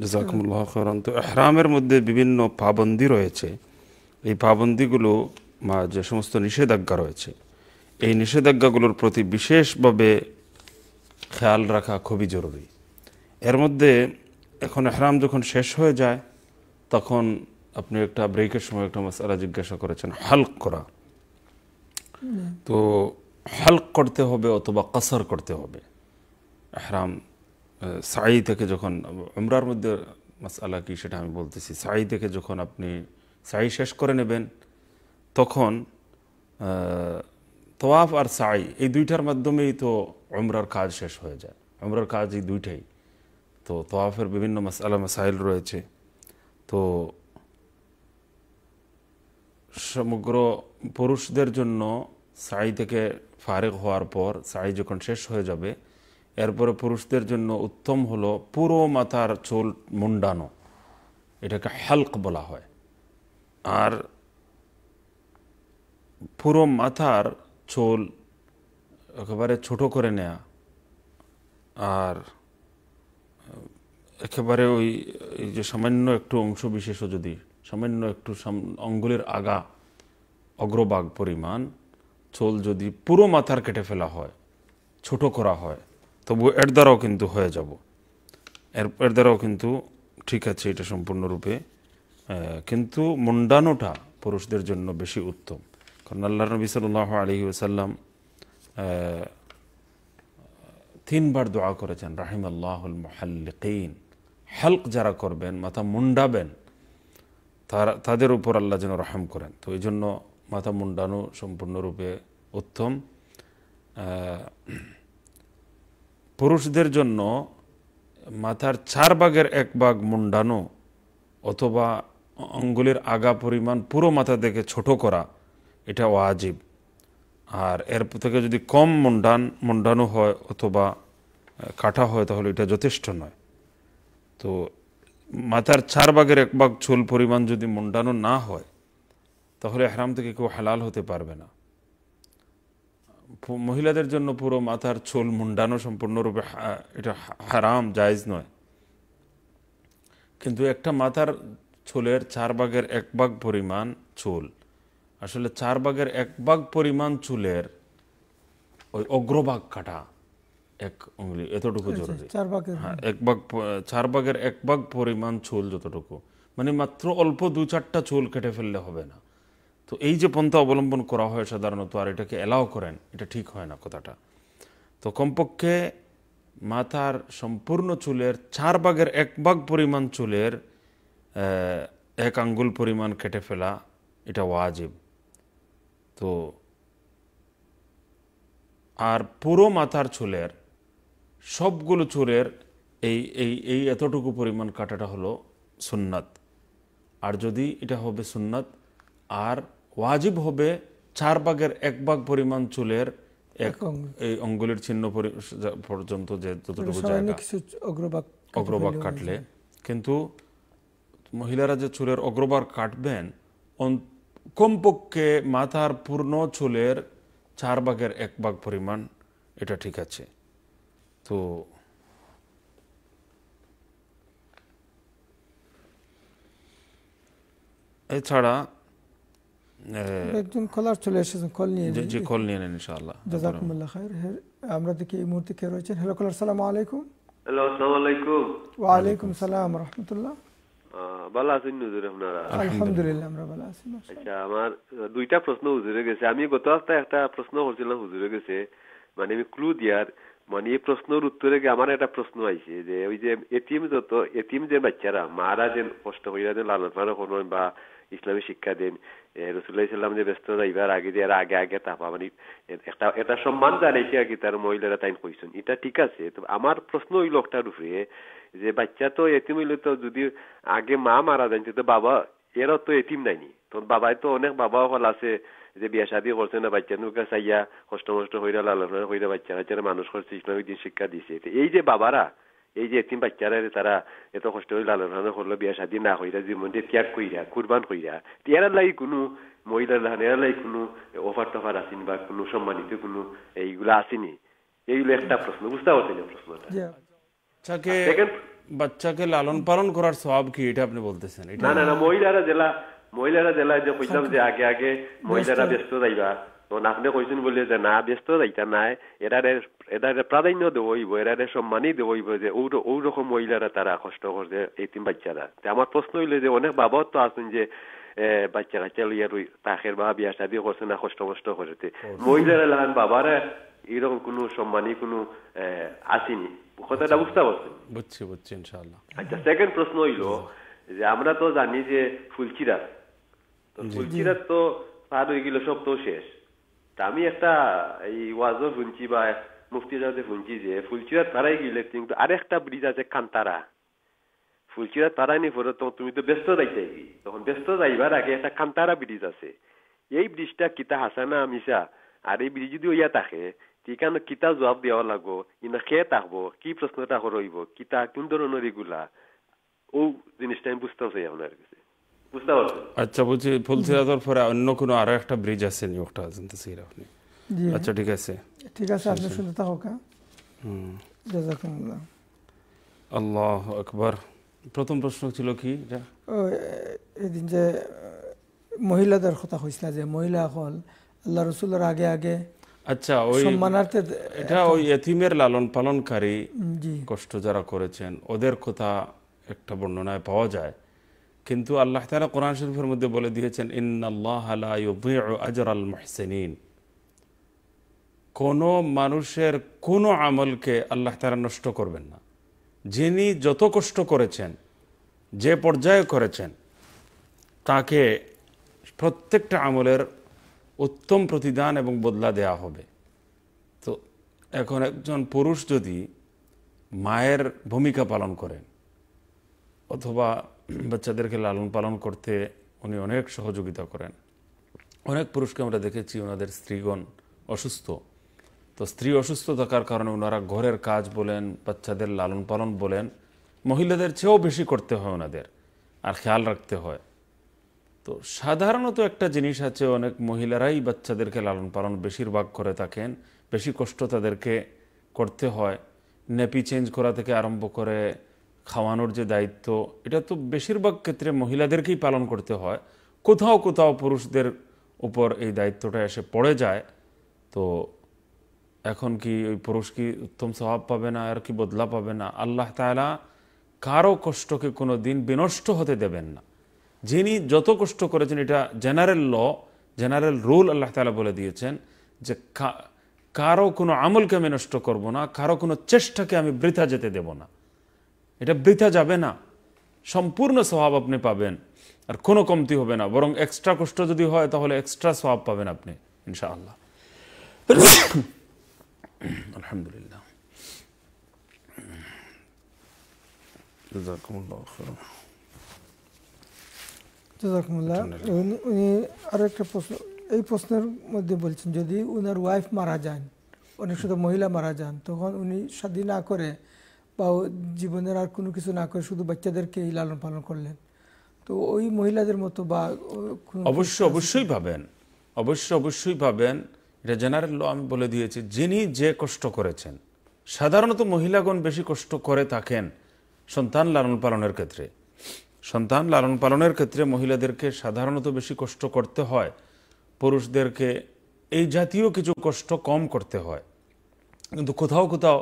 জাজাকুমুল্লাহ খরান তো এহরামের মধ্যে বিভিন্ন পাবন্দি রয়েছে এই পাবন্দিগুলো যে সমস্ত নিষেধাজ্ঞা রয়েছে এই নিষেধাজ্ঞাগুলোর প্রতি বিশেষভাবে খেয়াল রাখা খুবই জরুরি এর মধ্যে এখন এহরাম যখন শেষ হয়ে যায় তখন আপনি একটা ব্রেকের সময় একটা মশালা জিজ্ঞাসা করেছেন হালক করা তো হাল্ক করতে হবে অথবা কাসার করতে হবে এহরাম সাই থেকে যখন উমরার মধ্যে মাসালা কি সেটা আমি বলতেছি সাই থেকে যখন আপনি সাই শেষ করে নেবেন তখন তোয়াফ আর সাই এই দুইটার মাধ্যমেই তো উমরার কাজ শেষ হয়ে যায় উমরার কাজ এই দুইটাই তো তোয়াফের বিভিন্ন মাসালা মাসাইল রয়েছে তো সমগ্র পুরুষদের জন্য সাই থেকে ফারেক হওয়ার পর সাই যখন শেষ হয়ে যাবে এরপরে পুরুষদের জন্য উত্তম হলো পুরো মাথার চুল মুন্ডানো এটাকে হালক বলা হয় আর পুরো মাথার চুল একেবারে ছোট করে নেয়া আর একেবারে ওই যে সামান্য একটু অংশ বিশেষ যদি সামান্য একটু অঙ্গুলের আগা অগ্রবাগ পরিমাণ চোল যদি পুরো মাথার কেটে ফেলা হয় ছোট করা হয় তবু এর দ্বারাও কিন্তু হয়ে যাব এর এর দ্বারাও কিন্তু ঠিক আছে এটা সম্পূর্ণরূপে কিন্তু মুন্ডানোটা পুরুষদের জন্য বেশি উত্তম কারণ আল্লাহ নবী সাল্লাহ আলী ওসাল্লাম তিনবার দোয়া করেছেন রাহিম আল্লাহুল মহাল্লিকিন হালক যারা করবেন মাথা মুন্ডাবেন তারা তাদের উপর আল্লাহ যেন রাহাম করেন তো এই জন্য মাথা মুন্ডানো সম্পূর্ণরূপে উত্তম পুরুষদের জন্য মাথার চার ভাগের এক ভাগ মুন্ডানো অথবা অঙ্গুলির আগা পরিমাণ পুরো মাথা থেকে ছোট করা এটা ওয়াজিব আর এর থেকে যদি কম মুন্ডান মুন্ডানো হয় অথবা কাটা হয় তাহলে এটা যথেষ্ট নয় তো মাথার চার ভাগের এক ভাগ চুল পরিমাণ যদি মুন্ডানো না হয় তাহলে হারাম থেকে কেউ হালাল হতে পারবে না মহিলাদের জন্য পুরো মাথার ছোল মুন্ডানো সম্পূর্ণরূপে এটা হারাম জায়জ নয় কিন্তু একটা মাথার ছোলের চার ভাগের এক ভাগ পরিমাণ চুল আসলে চার ভাগের এক ভাগ পরিমাণ চুলের ওই অগ্রভাগ কাটা এক উঙ্গলি এতটুকু আচ্ছা, জরুরি হ্যাঁ এক ভাগ চার ভাগের এক ভাগ পরিমাণ চুল যতটুকু মানে মাত্র অল্প দু চারটা চুল কেটে ফেললে হবে না তো এই যে পন্থা অবলম্বন করা হয় সাধারণত আর এটাকে অ্যালাও করেন এটা ঠিক হয় না কথাটা তো কমপক্ষে মাথার সম্পূর্ণ চুলের চার ভাগের এক ভাগ পরিমাণ চুলের এক আঙ্গুল পরিমাণ কেটে ফেলা এটা ওয়াজিব তো আর পুরো মাথার চুলের সবগুলো চুলের এই এই এই এতটুকু পরিমাণ কাটাটা হলো সুন্নাত আর যদি এটা হবে সুন্নাত আর ওয়াজিব হবে চার ভাগের এক ভাগ পরিমাণ চুলের এক এই অঙ্গুলির চিহ্ন পর্যন্ত যে যতটুকু জায়গা অগ্রভাগ কাটলে কিন্তু মহিলারা যে চুলের অগ্রভাগ কাটবেন কমপক্ষে মাথার পূর্ণ চুলের চার ভাগের এক ভাগ পরিমাণ এটা ঠিক আছে তো এছাড়া কলার চলে এসেছেন কল নিয়ে জি কল নিয়ে নেন ইনশাআল্লাহ আমরা দেখি এই মুহূর্তে কে রয়েছেন হ্যালো কলার আলাইকুম হ্যালো আসসালামু আলাইকুম ওয়া আলাইকুম সালাম রাহমাতুল্লাহ ভালো আছেন হুজুর আপনারা আলহামদুলিল্লাহ আমরা ভালো আছি আচ্ছা আমার দুইটা প্রশ্ন হুজুরে গেছে আমি গত সপ্তাহে একটা প্রশ্ন করছিলাম হুজুরে গেছে মানে আমি ক্লু দিয়ার মানে এই প্রশ্নের উত্তরে গিয়ে আমার একটা প্রশ্ন আইছে যে ওই যে এটিএম যত এটিএম যে বাচ্চারা মারা যে কষ্ট হইয়া যে লালন পালন করেন বা ইসলামী শিক্ষা দেন রসুল্লাহ eh, ইসলাম যে ব্যস্ত যাইবার আগে যে আগে আগে তাপা মানে একটা এটা সম্মান জানাইছে আর কি তার মহিলারা তাই কইছেন এটা ঠিক আছে তো আমার প্রশ্ন ওই লোকটার উপরে যে বাচ্চা তো এতিম হইলে তো যদি আগে মা মারা যান তো বাবা এরা তো এতিম নাইনি তো বাবাই তো অনেক বাবা হল আছে যে বিয়া শাদি করছে না বাচ্চা নুকা চাইয়া কষ্ট মষ্ট হইরা লালন হইরা বাচ্চা বাচ্চারা মানুষ করছে ইসলামিক দিন শিক্ষা দিছে এই যে বাবারা এই যে তিনবার বাচ্চারারে তারা এত কষ্ট করে লালন পালন করলো বিয়া শাদী না হইরা মন্দির ত্যাগ কইরা কুরবান কইরা ইয়ার লাই কোনো মহিলার লাহান এর লাই কোনো অফার টফার আসেনি বা কোনো সম্মানিত কোনো এইগুলো আসেনি এইগুলো একটা প্রশ্ন বুঝতে পারছেন প্রশ্নটা বাচ্চাকে লালন পালন করার স্বভাব কি এটা আপনি বলতেছেন না না মহিলারা জেলা মহিলারা জেলায় যে কইতাম যে আগে আগে মহিলারা ব্যস্ত যাইবা আপনি কইছেন বলে যে না ব্যস্ত যাইতা নাই এরারে এরারে প্রাধান্য দেবইব এরারে সম্মানই দেবইব যে ওর রকম মহিলারা তারা কষ্ট করছে এই তিন বাচ্চারা আমার প্রশ্ন হইলে যে অনেক বাবাও তো আছেন যে বাচ্চা কাচ্চা লইয়া তাকের বা বিয়া শাদি করছে না কষ্ট কষ্ট করছে মহিলারা লাগান বাবারে এরকম কোনো সম্মানই কোনো আসেনি কথাটা বুঝতে পারছেন বুঝছি বুঝছি ইনশাআল্লাহ আচ্ছা সেকেন্ড প্রশ্ন হইল যে আমরা তো জানি যে ফুলচিরা ফুলচিরা তো পার হয়ে গেল সব তো শেষ তা আমি একটা এই ওয়াজও শুনছি বা মুফতিরাতে শুনছি যে ফুলচুরার তারাই গেলে কিন্তু আরেকটা ব্রিজ আছে কান্তারা ফুলচুরার তারাই নি পরে তুমি তো ব্যস্ত যাইতে তখন ব্যস্ত যাইবার আগে একটা কান্তারা ব্রিজ আছে এই ব্রিজটা কিতা হাসানা মিশা আর এই ব্রিজ যদি ইয়া থাকে ঠিকানো কিতা জবাব দেওয়া লাগবো ইনা খেয়ে থাকবো কি প্রশ্নটা হরইব কিতা কোন ধরনের এগুলা ও জিনিসটা আমি বুঝতে চাই আপনার কাছে আচ্ছা বলছি পরে অন্য কোনো আরো একটা ব্রিজ আছে জানতেছি আপনি আচ্ছা ঠিক আছে ঠিক আছে আপনি থাকুক হ্যাঁ। আল্লাহ আকবার প্রথম প্রশ্ন ছিল কি এদিন যে মহিলাদের কথা হয়েছিল যে মহিলা হল আল্লাহ রসুলের আগে আগে আচ্ছা ওই সম্মানার্থে এটা ওই এতিমের লালন পালনকারী কষ্ট যারা করেছেন ওদের কথা একটা বর্ণনায় পাওয়া যায় কিন্তু আল্লাহ তালা কোরআন শরীফের মধ্যে বলে দিয়েছেন ইন্নআল্লাহ আজর আল কোনো মানুষের কোনো আমলকে আল্লাহ তারা নষ্ট করবেন না যিনি যত কষ্ট করেছেন যে পর্যায়ে করেছেন তাকে প্রত্যেকটা আমলের উত্তম প্রতিদান এবং বদলা দেয়া হবে তো এখন একজন পুরুষ যদি মায়ের ভূমিকা পালন করেন অথবা বাচ্চাদেরকে লালন পালন করতে উনি অনেক সহযোগিতা করেন অনেক পুরুষকে আমরা দেখেছি ওনাদের স্ত্রীগণ অসুস্থ তো স্ত্রী অসুস্থ থাকার কারণে ওনারা ঘরের কাজ বলেন বাচ্চাদের লালন পালন বলেন মহিলাদের চেয়েও বেশি করতে হয় ওনাদের আর খেয়াল রাখতে হয় তো সাধারণত একটা জিনিস আছে অনেক মহিলারাই বাচ্চাদেরকে লালন পালন বেশিরভাগ করে থাকেন বেশি কষ্ট তাদেরকে করতে হয় নেপি চেঞ্জ করা থেকে আরম্ভ করে খাওয়ানোর যে দায়িত্ব এটা তো বেশিরভাগ ক্ষেত্রে মহিলাদেরকেই পালন করতে হয় কোথাও কোথাও পুরুষদের উপর এই দায়িত্বটা এসে পড়ে যায় তো এখন কি ওই পুরুষ কি উত্তম স্বভাব পাবে না আর কি বদলা পাবে না আল্লাহ তালা কারো কষ্টকে কোনো দিন বিনষ্ট হতে দেবেন না যিনি যত কষ্ট করেছেন এটা general law general rule Allah তালা বলে দিয়েছেন যে কারো কোনো আমলকে আমি নষ্ট করব না কারো কোনো চেষ্টাকে আমি বৃথা যেতে দেব না এটা বৃথা যাবে না সম্পূর্ণ স্বভাব আপনি পাবেন আর কোনো কমতি হবে না বরং এক্সট্রা কষ্ট যদি হয় তাহলে এক্সট্রা স্বভাব পাবেন আপনি ইনশাআল্লাহ আলহামদুলিল্লাহ এই প্রশ্নের মধ্যে বলছেন যদি উনার ওয়াইফ মারা যান অনেক শুধু মহিলা মারা যান তখন উনি শাদী না করে বা জীবনের আর কোনো কিছু না করে শুধু বাচ্চাদেরকেই লালন পালন করলেন তো ওই মহিলাদের মতো বা অবশ্য অবশ্যই পাবেন অবশ্য অবশ্যই পাবেন এটা জেনারেল ল আমি বলে দিয়েছি যিনি যে কষ্ট করেছেন সাধারণত মহিলাগণ বেশি কষ্ট করে থাকেন সন্তান লালন পালনের ক্ষেত্রে সন্তান লালন পালনের ক্ষেত্রে মহিলাদেরকে সাধারণত বেশি কষ্ট করতে হয় পুরুষদেরকে এই জাতীয় কিছু কষ্ট কম করতে হয় কিন্তু কোথাও কোথাও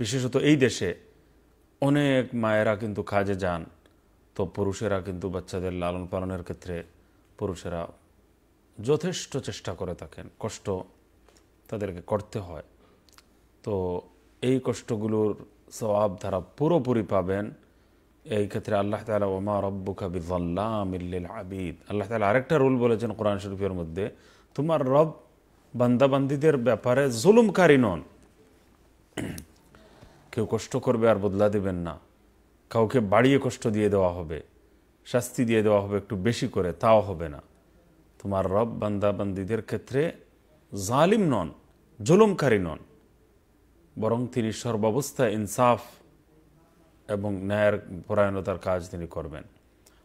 বিশেষত এই দেশে অনেক মায়েরা কিন্তু কাজে যান তো পুরুষেরা কিন্তু বাচ্চাদের লালন পালনের ক্ষেত্রে পুরুষেরা যথেষ্ট চেষ্টা করে থাকেন কষ্ট তাদেরকে করতে হয় তো এই কষ্টগুলোর স্বভাব তারা পুরোপুরি পাবেন এই ক্ষেত্রে আল্লাহ তালা ওমা রব্বুকা বিজাল্লাম আবিদ আল্লাহ তালা আরেকটা রুল বলেছেন কোরআন শরীফের মধ্যে তোমার রব বান্দাবান্দিদের ব্যাপারে জুলুমকারী নন কেউ কষ্ট করবে আর বদলা দেবেন না কাউকে বাড়িয়ে কষ্ট দিয়ে দেওয়া হবে শাস্তি দিয়ে দেওয়া হবে একটু বেশি করে তাও হবে না তোমার রব বান্দাবান্দিদের ক্ষেত্রে জালিম নন জুলুমকারী নন বরং তিনি সর্বাবস্থা ইনসাফ এবং ন্যায়ের পরায়ণতার কাজ তিনি করবেন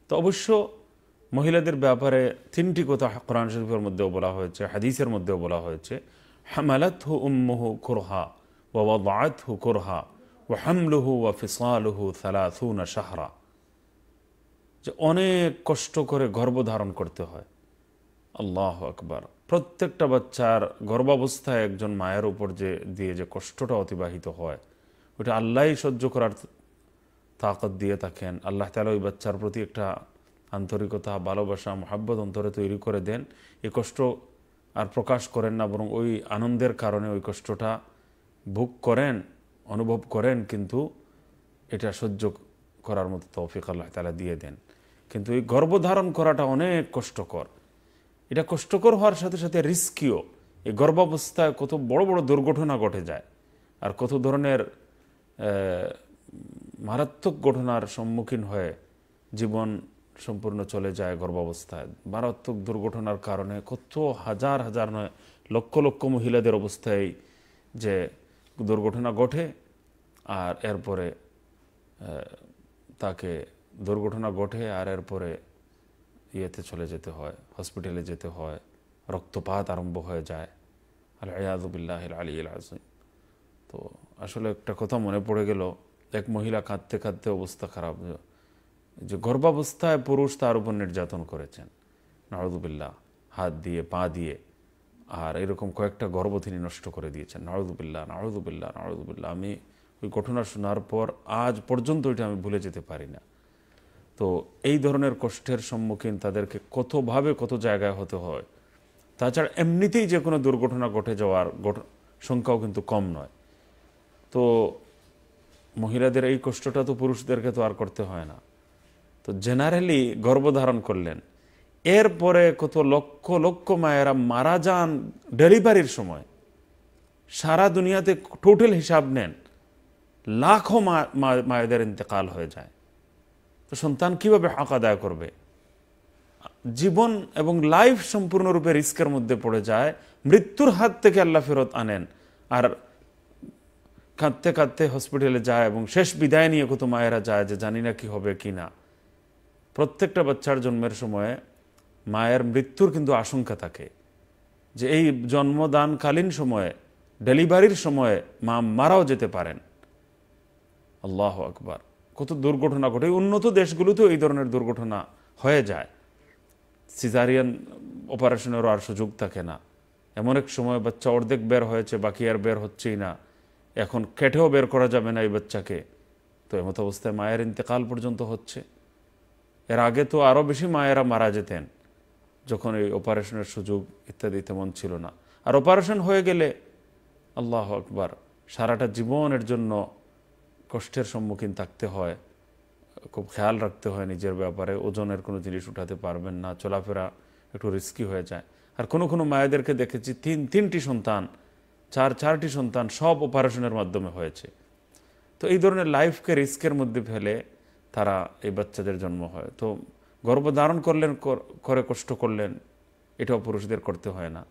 তো অবশ্য মহিলাদের ব্যাপারে তিনটি কথা কোরআন শরীফের মধ্যেও বলা হয়েছে হাদিসের মধ্যেও বলা হয়েছে হ্যামালাত হু উম্মহু কোরহা ওয়াদ হু কোরহা ওয়াহামলুহু ওয়াফিসালুহু সালাথুনা সাহারা যে অনেক কষ্ট করে গর্ভধারণ করতে হয় আল্লাহ আকবার প্রত্যেকটা বাচ্চার গর্ভাবস্থায় একজন মায়ের উপর যে দিয়ে যে কষ্টটা অতিবাহিত হয় ওটা আল্লাহ সহ্য করার তাকত দিয়ে থাকেন আল্লাহ তালা ওই বাচ্চার প্রতি একটা আন্তরিকতা ভালোবাসা মহাব্বত অন্তরে তৈরি করে দেন এই কষ্ট আর প্রকাশ করেন না বরং ওই আনন্দের কারণে ওই কষ্টটা ভোগ করেন অনুভব করেন কিন্তু এটা সহ্য করার মতো তৌফিক আল্লাহ তালা দিয়ে দেন কিন্তু এই গর্ভধারণ করাটা অনেক কষ্টকর এটা কষ্টকর হওয়ার সাথে সাথে রিস্কিও এই গর্ভাবস্থায় কত বড় বড় দুর্ঘটনা ঘটে যায় আর কত ধরনের মারাত্মক ঘটনার সম্মুখীন হয়ে জীবন সম্পূর্ণ চলে যায় গর্ভাবস্থায় মারাত্মক দুর্ঘটনার কারণে কত হাজার হাজার নয় লক্ষ লক্ষ মহিলাদের অবস্থায় যে দুর্ঘটনা ঘটে আর এরপরে তাকে দুর্ঘটনা ঘটে আর এরপরে ইয়েতে চলে যেতে হয় হসপিটালে যেতে হয় রক্তপাত আরম্ভ হয়ে যায় আল আয়াদুবিল্লাহ আলী আজম তো আসলে একটা কথা মনে পড়ে গেল এক মহিলা কাঁদতে কাঁদতে অবস্থা খারাপ যে গর্ভাবস্থায় পুরুষ তার উপর নির্যাতন করেছেন নওয়াজুবিল্লাহ হাত দিয়ে পা দিয়ে আর এরকম কয়েকটা গর্ব তিনি নষ্ট করে দিয়েছেন নারুদুবিল্লা নারুদুবিল্লা নারুদুবিল্লা আমি ওই ঘটনা শোনার পর আজ পর্যন্ত এটা আমি ভুলে যেতে পারি না তো এই ধরনের কষ্টের সম্মুখীন তাদেরকে কতভাবে কত জায়গায় হতে হয় তাছাড়া এমনিতেই যে কোনো দুর্ঘটনা ঘটে যাওয়ার সংখ্যাও কিন্তু কম নয় তো মহিলাদের এই কষ্টটা তো পুরুষদেরকে তো আর করতে হয় না তো জেনারেলি গর্ভধারণ করলেন এরপরে কত লক্ষ লক্ষ মায়েরা মারা যান ডেলিভারির সময় সারা দুনিয়াতে টোটাল হিসাব নেন লাখো মায়েদের ইন্তেকাল হয়ে যায় তো সন্তান কিভাবে হাঁক আদায় করবে জীবন এবং লাইফ সম্পূর্ণরূপে রিস্কের মধ্যে পড়ে যায় মৃত্যুর হাত থেকে আল্লাহ ফেরত আনেন আর কাঁদতে কাঁদতে হসপিটালে যায় এবং শেষ বিদায় নিয়ে কত মায়েরা যায় যে জানি না কি হবে কি না প্রত্যেকটা বাচ্চার জন্মের সময়ে মায়ের মৃত্যুর কিন্তু আশঙ্কা থাকে যে এই জন্মদানকালীন সময়ে ডেলিভারির সময়ে মা মারাও যেতে পারেন আল্লাহ আকবার কত দুর্ঘটনা ঘটে উন্নত দেশগুলোতেও এই ধরনের দুর্ঘটনা হয়ে যায় সিজারিয়ান অপারেশনেরও আর সুযোগ থাকে না এমন এক সময় বাচ্চা অর্ধেক বের হয়েছে বাকি আর বের হচ্ছেই না এখন কেটেও বের করা যাবে না এই বাচ্চাকে তো এমত অবস্থায় মায়ের ইন্তেকাল পর্যন্ত হচ্ছে এর আগে তো আরও বেশি মায়েরা মারা যেতেন যখন এই অপারেশনের সুযোগ ইত্যাদি তেমন ছিল না আর অপারেশন হয়ে গেলে আল্লাহ আকবার সারাটা জীবনের জন্য কষ্টের সম্মুখীন থাকতে হয় খুব খেয়াল রাখতে হয় নিজের ব্যাপারে ওজনের কোনো জিনিস উঠাতে পারবেন না চলাফেরা একটু রিস্কি হয়ে যায় আর কোনো কোনো মায়েদেরকে দেখেছি তিন তিনটি সন্তান চার চারটি সন্তান সব অপারেশনের মাধ্যমে হয়েছে তো এই ধরনের লাইফকে রিস্কের মধ্যে ফেলে তারা এই বাচ্চাদের জন্ম হয় তো গর্ভধারণ করলেন করে কষ্ট করলেন এটাও পুরুষদের করতে হয় না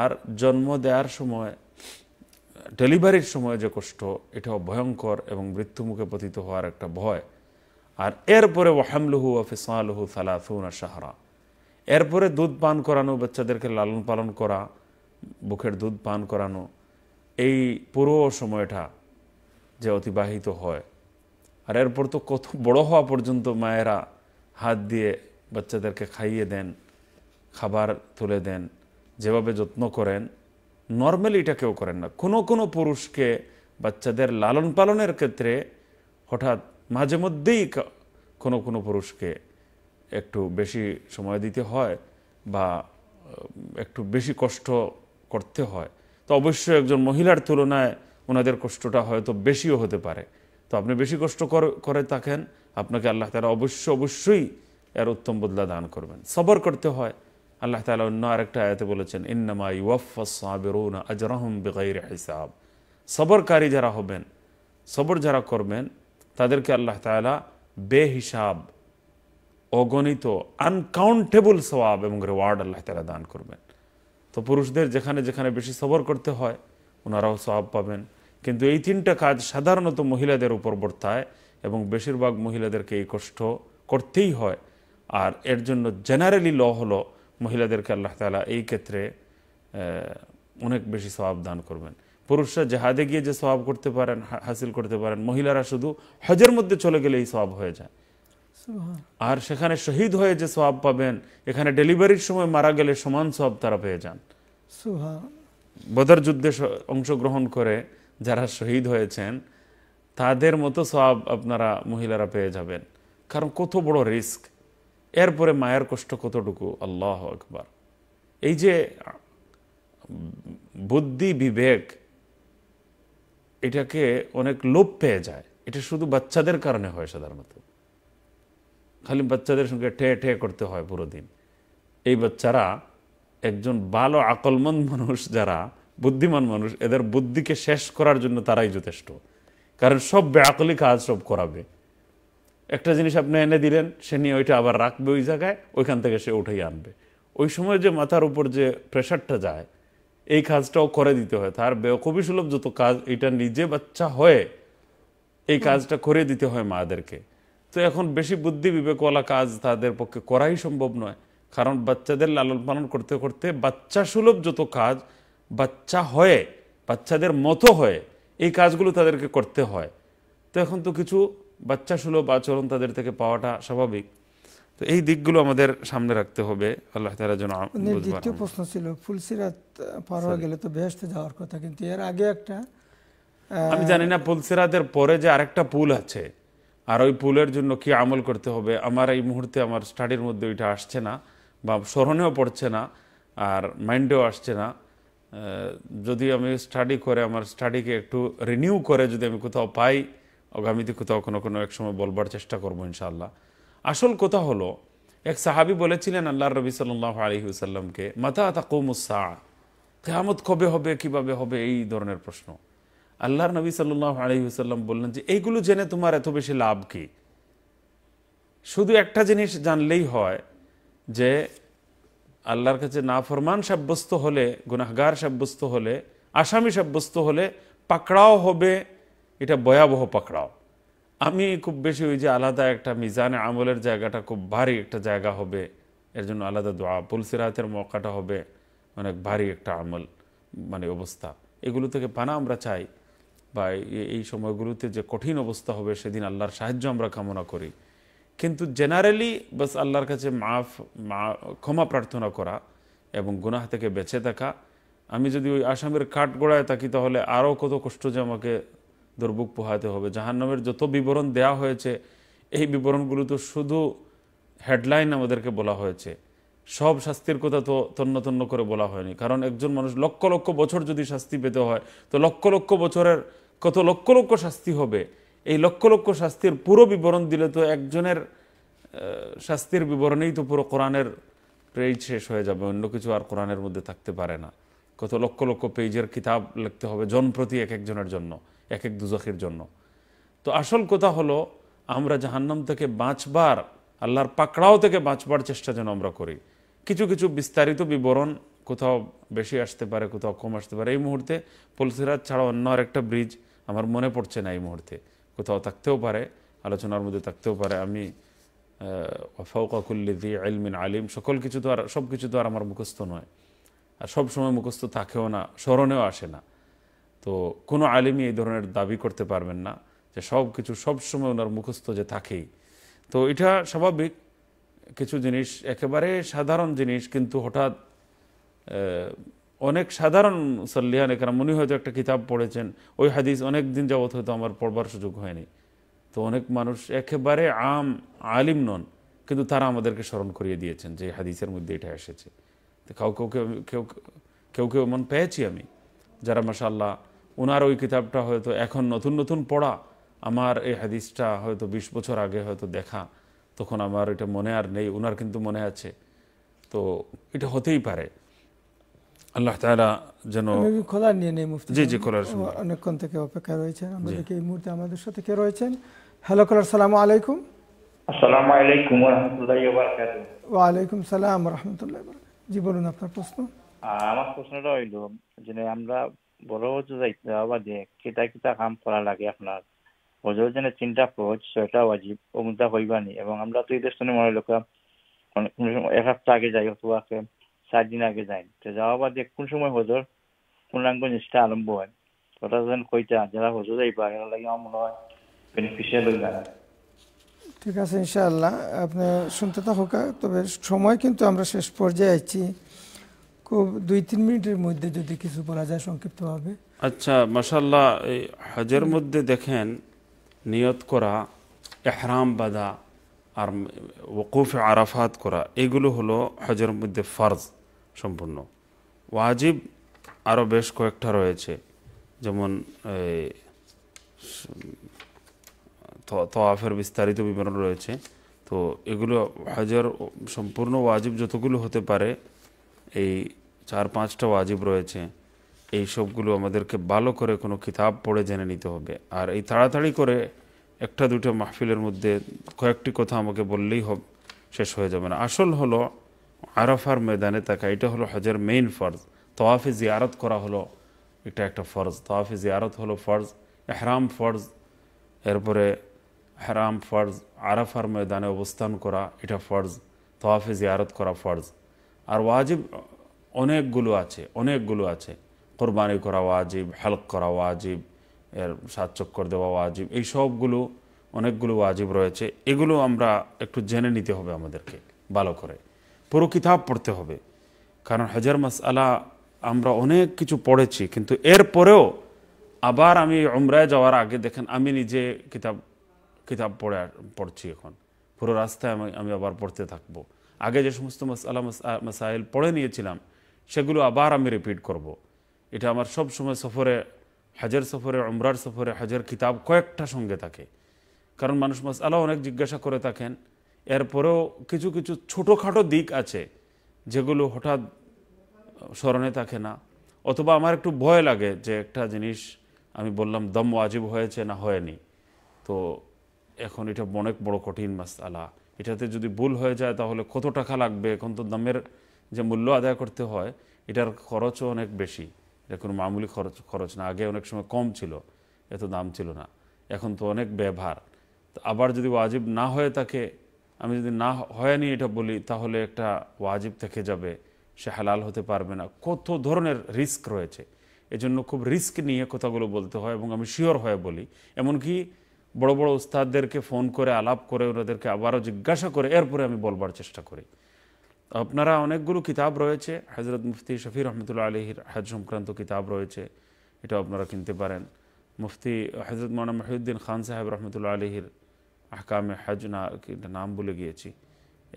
আর জন্ম দেওয়ার সময় ডেলিভারির সময় যে কষ্ট এটাও ভয়ঙ্কর এবং মৃত্যুমুখে পতিত হওয়ার একটা ভয় আর এরপরে ওয়াহামলুহু ওয়াফিসালহু আর সাহারা এরপরে দুধ পান করানো বাচ্চাদেরকে লালন পালন করা বুকের দুধ পান করানো এই পুরো সময়টা যে অতিবাহিত হয় আর এরপর তো কত বড় হওয়া পর্যন্ত মায়েরা হাত দিয়ে বাচ্চাদেরকে খাইয়ে দেন খাবার তুলে দেন যেভাবে যত্ন করেন নর্মালি এটা কেউ করেন না কোনো কোনো পুরুষকে বাচ্চাদের লালন পালনের ক্ষেত্রে হঠাৎ মাঝে মধ্যেই কোনো কোনো পুরুষকে একটু বেশি সময় দিতে হয় বা একটু বেশি কষ্ট করতে হয় তো অবশ্যই একজন মহিলার তুলনায় ওনাদের কষ্টটা হয়তো বেশিও হতে পারে তো আপনি বেশি কষ্ট করে থাকেন আপনাকে আল্লাহ তালা অবশ্য অবশ্যই এর উত্তম বদলা দান করবেন সবর করতে হয় আল্লাহ তালা অন্য আরেকটা আয়তে বলেছেন ইন্নামা ইউফাসাবেরুনা সবরকারী যারা হবেন সবর যারা করবেন তাদেরকে আল্লাহ তালা বেহিসাব অগণিত আনকাউন্টেবল সবাব এবং রেওয়ার্ড আল্লাহ তালা দান করবেন তো পুরুষদের যেখানে যেখানে বেশি সবর করতে হয় ওনারাও সবাব পাবেন কিন্তু এই তিনটা কাজ সাধারণত মহিলাদের উপর বর্তায় এবং বেশিরভাগ মহিলাদেরকে এই কষ্ট করতেই হয় আর এর জন্য জেনারেলি ল হলো মহিলাদেরকে আল্লাহ তালা এই ক্ষেত্রে অনেক বেশি স্বভাব দান করবেন পুরুষরা জেহাদে গিয়ে যে স্বভাব করতে পারেন হাসিল করতে পারেন মহিলারা শুধু হজের মধ্যে চলে গেলে এই স্বভাব হয়ে যায় আর সেখানে শহীদ হয়ে যে সব পাবেন এখানে ডেলিভারির সময় মারা গেলে সমান সব তারা পেয়ে যান বদর যুদ্ধে অংশগ্রহণ করে যারা শহীদ হয়েছেন তাদের মতো সব আপনারা মহিলারা পেয়ে যাবেন কারণ কত বড় রিস্ক এরপরে মায়ের কষ্ট কতটুকু আল্লাহ একবার এই যে বুদ্ধি বিবেক এটাকে অনেক লোপ পেয়ে যায় এটা শুধু বাচ্চাদের কারণে হয় সাধারণত খালি বাচ্চাদের সঙ্গে ঠে ঠে করতে হয় পুরো দিন এই বাচ্চারা একজন ভালো আকলমন মানুষ যারা বুদ্ধিমান মানুষ এদের বুদ্ধিকে শেষ করার জন্য তারাই যথেষ্ট কারণ সব বেআকলি কাজ সব করাবে একটা জিনিস আপনি এনে দিলেন সে নিয়ে ওইটা আবার রাখবে ওই জায়গায় ওইখান থেকে সে উঠেই আনবে ওই সময় যে মাথার উপর যে প্রেশারটা যায় এই কাজটাও করে দিতে হয় তার বেকবি সুলভ যত কাজ এটা নিজে বাচ্চা হয়ে এই কাজটা করে দিতে হয় মাদেরকে তো এখন বেশি বুদ্ধি বিবেকওয়ালা কাজ তাদের পক্ষে করাই সম্ভব নয় কারণ বাচ্চাদের লালন পালন করতে করতে বাচ্চা সুলভ যত কাজ বাচ্চা হয়ে বাচ্চাদের মতো হয়ে এই কাজগুলো তাদেরকে করতে হয় তো এখন তো কিছু বাচ্চা সুলভ আচরণ তাদের থেকে পাওয়াটা স্বাভাবিক তো এই দিকগুলো আমাদের সামনে রাখতে হবে আল্লাহ তারা যেন মানে দ্বিতীয় প্রশ্ন ছিল ফুলসিরাত পার হয়ে গেলে তো বেহেস্তে যাওয়ার কথা কিন্তু এর আগে একটা আমি জানি না পুলসিরাতের পরে যে আরেকটা পুল আছে আর ওই পুলের জন্য কি আমল করতে হবে আমার এই মুহূর্তে আমার স্টাডির মধ্যে ওইটা আসছে না বা স্মরণেও পড়ছে না আর মাইন্ডেও আসছে না যদি আমি স্টাডি করে আমার স্টাডিকে একটু রিনিউ করে যদি আমি কোথাও পাই আগামীতে কোথাও কোনো কোনো এক সময় বলবার চেষ্টা করবো ইনশাআল্লাহ আসল কথা হলো এক সাহাবি বলেছিলেন আল্লাহ রবি সাল্লাহ মাথা মাতা কৌমুসা কেয়ামত কবে হবে কিভাবে হবে এই ধরনের প্রশ্ন আল্লাহর নবী সাল্লাহ আলহিউসাল্লাম বললেন যে এইগুলো জেনে তোমার এত বেশি লাভ কি শুধু একটা জিনিস জানলেই হয় যে আল্লাহর কাছে না ফরমান সাব্যস্ত হলে গুনাহগার সাব্যস্ত হলে আসামি সাব্যস্ত হলে পাকড়াও হবে এটা ভয়াবহ পাকড়াও আমি খুব বেশি ওই যে আলাদা একটা মিজানে আমলের জায়গাটা খুব ভারী একটা জায়গা হবে এর জন্য আলাদা দোয়া পুলসিরাতের মৌকাটা হবে অনেক ভারী একটা আমল মানে অবস্থা এগুলো থেকে পানা আমরা চাই বা এই সময়গুলোতে যে কঠিন অবস্থা হবে সেদিন আল্লাহর সাহায্য আমরা কামনা করি কিন্তু জেনারেলি বাস আল্লাহর কাছে মাফ মা ক্ষমা প্রার্থনা করা এবং গুনাহ থেকে বেঁচে থাকা আমি যদি ওই আসামের কাঠ গোড়ায় থাকি তাহলে আরও কত কষ্ট যে আমাকে দুর্ভোগ পোহাতে হবে জাহান্নামের যত বিবরণ দেয়া হয়েছে এই বিবরণগুলো তো শুধু হেডলাইন আমাদেরকে বলা হয়েছে সব শাস্তির কথা তো তন্ন তন্ন করে বলা হয়নি কারণ একজন মানুষ লক্ষ লক্ষ বছর যদি শাস্তি পেতে হয় তো লক্ষ লক্ষ বছরের কত লক্ষ লক্ষ শাস্তি হবে এই লক্ষ লক্ষ শাস্তির পুরো বিবরণ দিলে তো একজনের শাস্তির বিবরণেই তো পুরো কোরআনের পেজ শেষ হয়ে যাবে অন্য কিছু আর কোরআনের মধ্যে থাকতে পারে না কত লক্ষ লক্ষ পেজের কিতাব লিখতে হবে জনপ্রতি এক একজনের জন্য এক এক দুজাখির জন্য তো আসল কথা হলো আমরা জাহান্নাম থেকে বাঁচবার আল্লাহর পাকড়াও থেকে বাঁচবার চেষ্টা যেন আমরা করি কিছু কিছু বিস্তারিত বিবরণ কোথাও বেশি আসতে পারে কোথাও কম আসতে পারে এই মুহূর্তে পলসিরাজ ছাড়া অন্য আর একটা ব্রিজ আমার মনে পড়ছে না এই মুহূর্তে কোথাও থাকতেও পারে আলোচনার মধ্যে থাকতেও পারে আমি ফৌকাকুল্লি দি আলমিন আলিম সকল কিছু তো আর সব কিছু তো আর আমার মুখস্থ নয় আর সব সময় মুখস্থ থাকেও না স্মরণেও আসে না তো কোনো আলিমই এই ধরনের দাবি করতে পারবেন না যে সব কিছু সবসময় ওনার মুখস্থ যে থাকেই তো এটা স্বাভাবিক কিছু জিনিস একেবারে সাধারণ জিনিস কিন্তু হঠাৎ অনেক সাধারণ সল্লিহান এখানে উনি হয়তো একটা কিতাব পড়েছেন ওই হাদিস অনেক দিন যাবৎ হয়তো আমার পড়বার সুযোগ হয়নি তো অনেক মানুষ একেবারে আম আলিম নন কিন্তু তারা আমাদেরকে স্মরণ করিয়ে দিয়েছেন যে হাদিসের মধ্যে এটা এসেছে তো কাউ কেউ কেউ কেউ কেউ এমন পেয়েছি আমি যারা মাসাল্লাহ ওনার ওই কিতাবটা হয়তো এখন নতুন নতুন পড়া আমার এই হাদিসটা হয়তো বিশ বছর আগে হয়তো দেখা তখন আমার এটা মনে আর নেই ওনার কিন্তু মনে আছে তো এটা হতেই পারে আল্লাহ তাআলা যেন খোলা নিয়ে নেই মুফতি জি জি খোলার অনেকক্ষণ থেকে অপেক্ষা রয়েছেন আমাদেরকে এই মুহূর্তে আমাদের সাথে কে রয়েছেন হ্যালো কলার সালাম আলাইকুম আসসালামু আলাইকুম ওয়া রাহমাতুল্লাহি ওয়া বারাকাতুহু ওয়া আলাইকুম সালাম রাহমাতুল্লাহি ওয়া বারাকাতুহু জি বলুন আপনার প্রশ্ন আমার প্রশ্নটা হইল যে আমরা বড় হচ্ছে যাইতে আবাদে কিতা কিতা কাম করা লাগে আপনার হজর যেন তিনটা ফরজ ছয়টা ওয়াজিব ওগুলা হইবানি এবং আমরা তো এই দেশ মনে হইল এক সপ্তাহ আগে যাই অথবা চার দিন আগে যাই তো যাওয়া বাদে কোন সময় হজর পূর্ণাঙ্গ জিনিসটা আরম্ভ হয় কথা যেন কইতা যারা হজর যাইবা এগুলো লাগে আমার মনে হয় বেনিফিশিয়াল হয়ে যায় ঠিক আছে ইনশাআল্লাহ আপনি শুনতে হোক হ্যাঁ। তবে সময় কিন্তু আমরা শেষ পর্যায়ে আছি খুব দুই তিন মিনিটের মধ্যে যদি কিছু বলা যায় সংক্ষিপ্তভাবে আচ্ছা মাসাল্লাহ এই হজের মধ্যে দেখেন নিয়ত করা এহরাম বাদা আর ওকুফ আরাফাত করা এগুলো হলো হজের মধ্যে ফার্জ সম্পূর্ণ ওয়াজিব আরও বেশ কয়েকটা রয়েছে যেমন তোয়াফের বিস্তারিত বিবরণ রয়েছে তো এগুলো হাজার সম্পূর্ণ ওয়াজিব যতগুলো হতে পারে এই চার পাঁচটা ওয়াজিব রয়েছে এই সবগুলো আমাদেরকে ভালো করে কোনো কিতাব পড়ে জেনে নিতে হবে আর এই তাড়াতাড়ি করে একটা দুটো মাহফিলের মধ্যে কয়েকটি কথা আমাকে বললেই হবে শেষ হয়ে যাবে না আসল হলো আরাফার ময়দানে থাকা এটা হলো হজের মেইন ফরজ তোয়াফে জিয়ারত করা হলো এটা একটা ফরজ তোয়াফে জিয়ারত হলো ফরজ এহরাম ফরজ এরপরে হেরাম ফরজ আরাফার ময়দানে অবস্থান করা এটা ফরজ তোয়াফে জিয়ারত করা ফরজ আর ওয়াজিব অনেকগুলো আছে অনেকগুলো আছে কোরবানি করা ওয়াজিব হেল্প করা ওয়াজিব এর সাতচক্কর দেওয়া ওয়াজিব এই সবগুলো অনেকগুলো ওয়াজিব রয়েছে এগুলো আমরা একটু জেনে নিতে হবে আমাদেরকে ভালো করে পুরো কিতাব পড়তে হবে কারণ হজর আলা আমরা অনেক কিছু পড়েছি কিন্তু এর পরেও আবার আমি উমরায় যাওয়ার আগে দেখেন আমি নিজে কিতাব কিতাব পড়ে পড়ছি এখন পুরো রাস্তায় আমি আমি আবার পড়তে থাকবো আগে যে সমস্ত মশালা মাসাইল পড়ে নিয়েছিলাম সেগুলো আবার আমি রিপিট করব। এটা আমার সব সময় সফরে হাজার সফরে উমরার সফরে হাজার কিতাব কয়েকটা সঙ্গে থাকে কারণ মানুষ মশালা অনেক জিজ্ঞাসা করে থাকেন এরপরেও কিছু কিছু ছোটোখাটো দিক আছে যেগুলো হঠাৎ স্মরণে থাকে না অথবা আমার একটু ভয় লাগে যে একটা জিনিস আমি বললাম দম আজীব হয়েছে না হয়নি তো এখন এটা অনেক বড় কঠিন মাসালা এটাতে যদি ভুল হয়ে যায় তাহলে কত টাকা লাগবে এখন তো দমের যে মূল্য আদায় করতে হয় এটার খরচও অনেক বেশি এটা কোনো মামুলি খরচ খরচ না আগে অনেক সময় কম ছিল এত দাম ছিল না এখন তো অনেক ব্যবহার আবার যদি ওয়াজিব না হয়ে থাকে আমি যদি না হয়নি এটা বলি তাহলে একটা ওয়াজিব থেকে যাবে সে হালাল হতে পারবে না কত ধরনের রিস্ক রয়েছে এজন্য খুব রিস্ক নিয়ে কথাগুলো বলতে হয় এবং আমি শিওর হয়ে বলি এমনকি বড় বড় উস্তাদদেরকে ফোন করে আলাপ করে ওনাদেরকে আবারও জিজ্ঞাসা করে এরপরে আমি বলবার চেষ্টা করি আপনারা অনেকগুলো কিতাব রয়েছে হজরত মুফতি শফির রহমতুল্লা আলহির হাজ সংক্রান্ত কিতাব রয়েছে এটা আপনারা কিনতে পারেন মুফতি হজরত মানা মহিউদ্দিন খান সাহেব রহমতুল্লা আলহির আহকামে হজ না নাম বলে গিয়েছি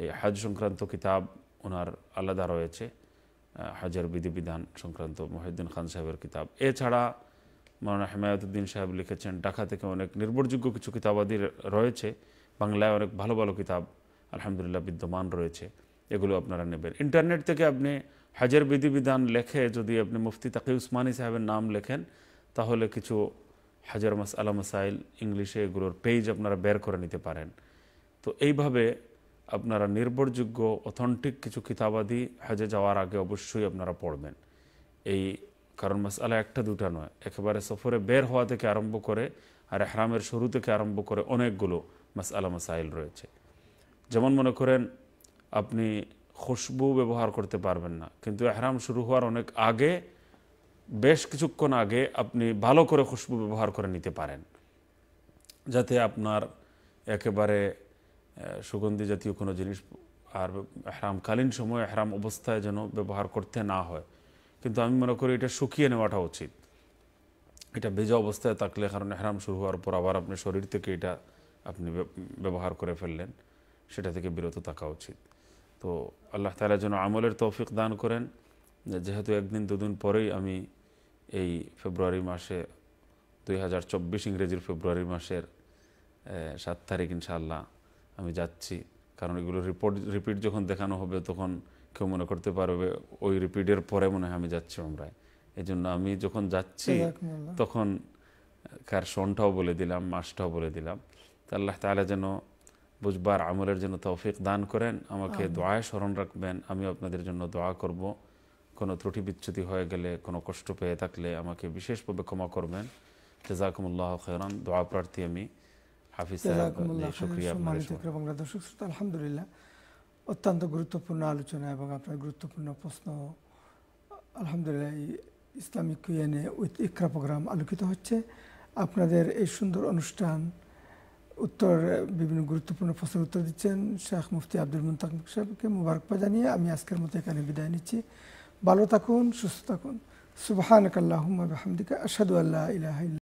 এই হাজ সংক্রান্ত কিতাব ওনার আলাদা রয়েছে হাজার বিধিবিধান সংক্রান্ত মহিউদ্দিন খান সাহেবের কিতাব এছাড়া মৌলানা হেমায়তুদ্দিন সাহেব লিখেছেন ঢাকা থেকে অনেক নির্ভরযোগ্য কিছু কিতাবাদি রয়েছে বাংলায় অনেক ভালো ভালো কিতাব আলহামদুলিল্লাহ বিদ্যমান রয়েছে এগুলো আপনারা নেবেন ইন্টারনেট থেকে আপনি হাজার বিধিবিধান লেখে যদি আপনি মুফতি তাকি উসমানী সাহেবের নাম লেখেন তাহলে কিছু হাজার মাস আলা মাসাইল ইংলিশে এগুলোর পেজ আপনারা বের করে নিতে পারেন তো এইভাবে আপনারা নির্ভরযোগ্য অথেন্টিক কিছু কিতাবাদি হজে যাওয়ার আগে অবশ্যই আপনারা পড়বেন এই কারণ মাসালা একটা দুটা নয় একেবারে সফরে বের হওয়া থেকে আরম্ভ করে আর হ্যারামের শুরু থেকে আরম্ভ করে অনেকগুলো মাসালা মাসাইল রয়েছে যেমন মনে করেন আপনি খুশবু ব্যবহার করতে পারবেন না কিন্তু এহরাম শুরু হওয়ার অনেক আগে বেশ কিছুক্ষণ আগে আপনি ভালো করে খুশবু ব্যবহার করে নিতে পারেন যাতে আপনার একেবারে সুগন্ধি জাতীয় কোনো জিনিস আর হ্যারামকালীন সময়ে হ্যারাম অবস্থায় যেন ব্যবহার করতে না হয় কিন্তু আমি মনে করি এটা শুকিয়ে নেওয়াটা উচিত এটা ভেজা অবস্থায় থাকলে কারণ হ্যারাম শুরু হওয়ার পর আবার আপনি শরীর থেকে এটা আপনি ব্যবহার করে ফেললেন সেটা থেকে বিরত থাকা উচিত তো আল্লাহ তালা যেন আমলের তৌফিক দান করেন যেহেতু একদিন দুদিন পরেই আমি এই ফেব্রুয়ারি মাসে দুই হাজার চব্বিশ ইংরেজির ফেব্রুয়ারি মাসের সাত তারিখ ইনশাল্লাহ আমি যাচ্ছি কারণ এগুলো রিপোর্ট রিপিট যখন দেখানো হবে তখন কেউ মনে করতে পারবে ওই রিপিটের পরে মনে হয় আমি যাচ্ছি আমরা এই জন্য আমি যখন যাচ্ছি তখন কার সনটাও বলে দিলাম মাসটাও বলে দিলাম তা আল্লাহ তাহলে যেন বুঝবার আমলের জন্য তৌফিক দান করেন আমাকে দোয়ায় স্মরণ রাখবেন আমি আপনাদের জন্য দোয়া করবো কোনো ত্রুটি বিচ্ছুতি হয়ে গেলে কোনো কষ্ট পেয়ে থাকলে আমাকে বিশেষভাবে ক্ষমা করবেন জাজাকুমুল্লাহ খেরান দোয়া প্রার্থী আমি হাফিজ দর্শক শ্রোতা আলহামদুলিল্লাহ অত্যন্ত গুরুত্বপূর্ণ আলোচনা এবং আপনার গুরুত্বপূর্ণ প্রশ্ন আলহামদুলিল্লাহ ইসলামিক ইয়েনে উইথ ইকরা প্রোগ্রাম আলোকিত হচ্ছে আপনাদের এই সুন্দর অনুষ্ঠান উত্তর বিভিন্ন গুরুত্বপূর্ণ প্রশ্নের উত্তর দিচ্ছেন শেখ মুফতি আব্দুল মুন্তাক সাহেবকে মুবারকবাদ জানিয়ে আমি আজকের মতো এখানে বিদায় নিচ্ছি بالو تكون شست تكون سبحانك اللهم بحمدك أشهد أن لا إله إلا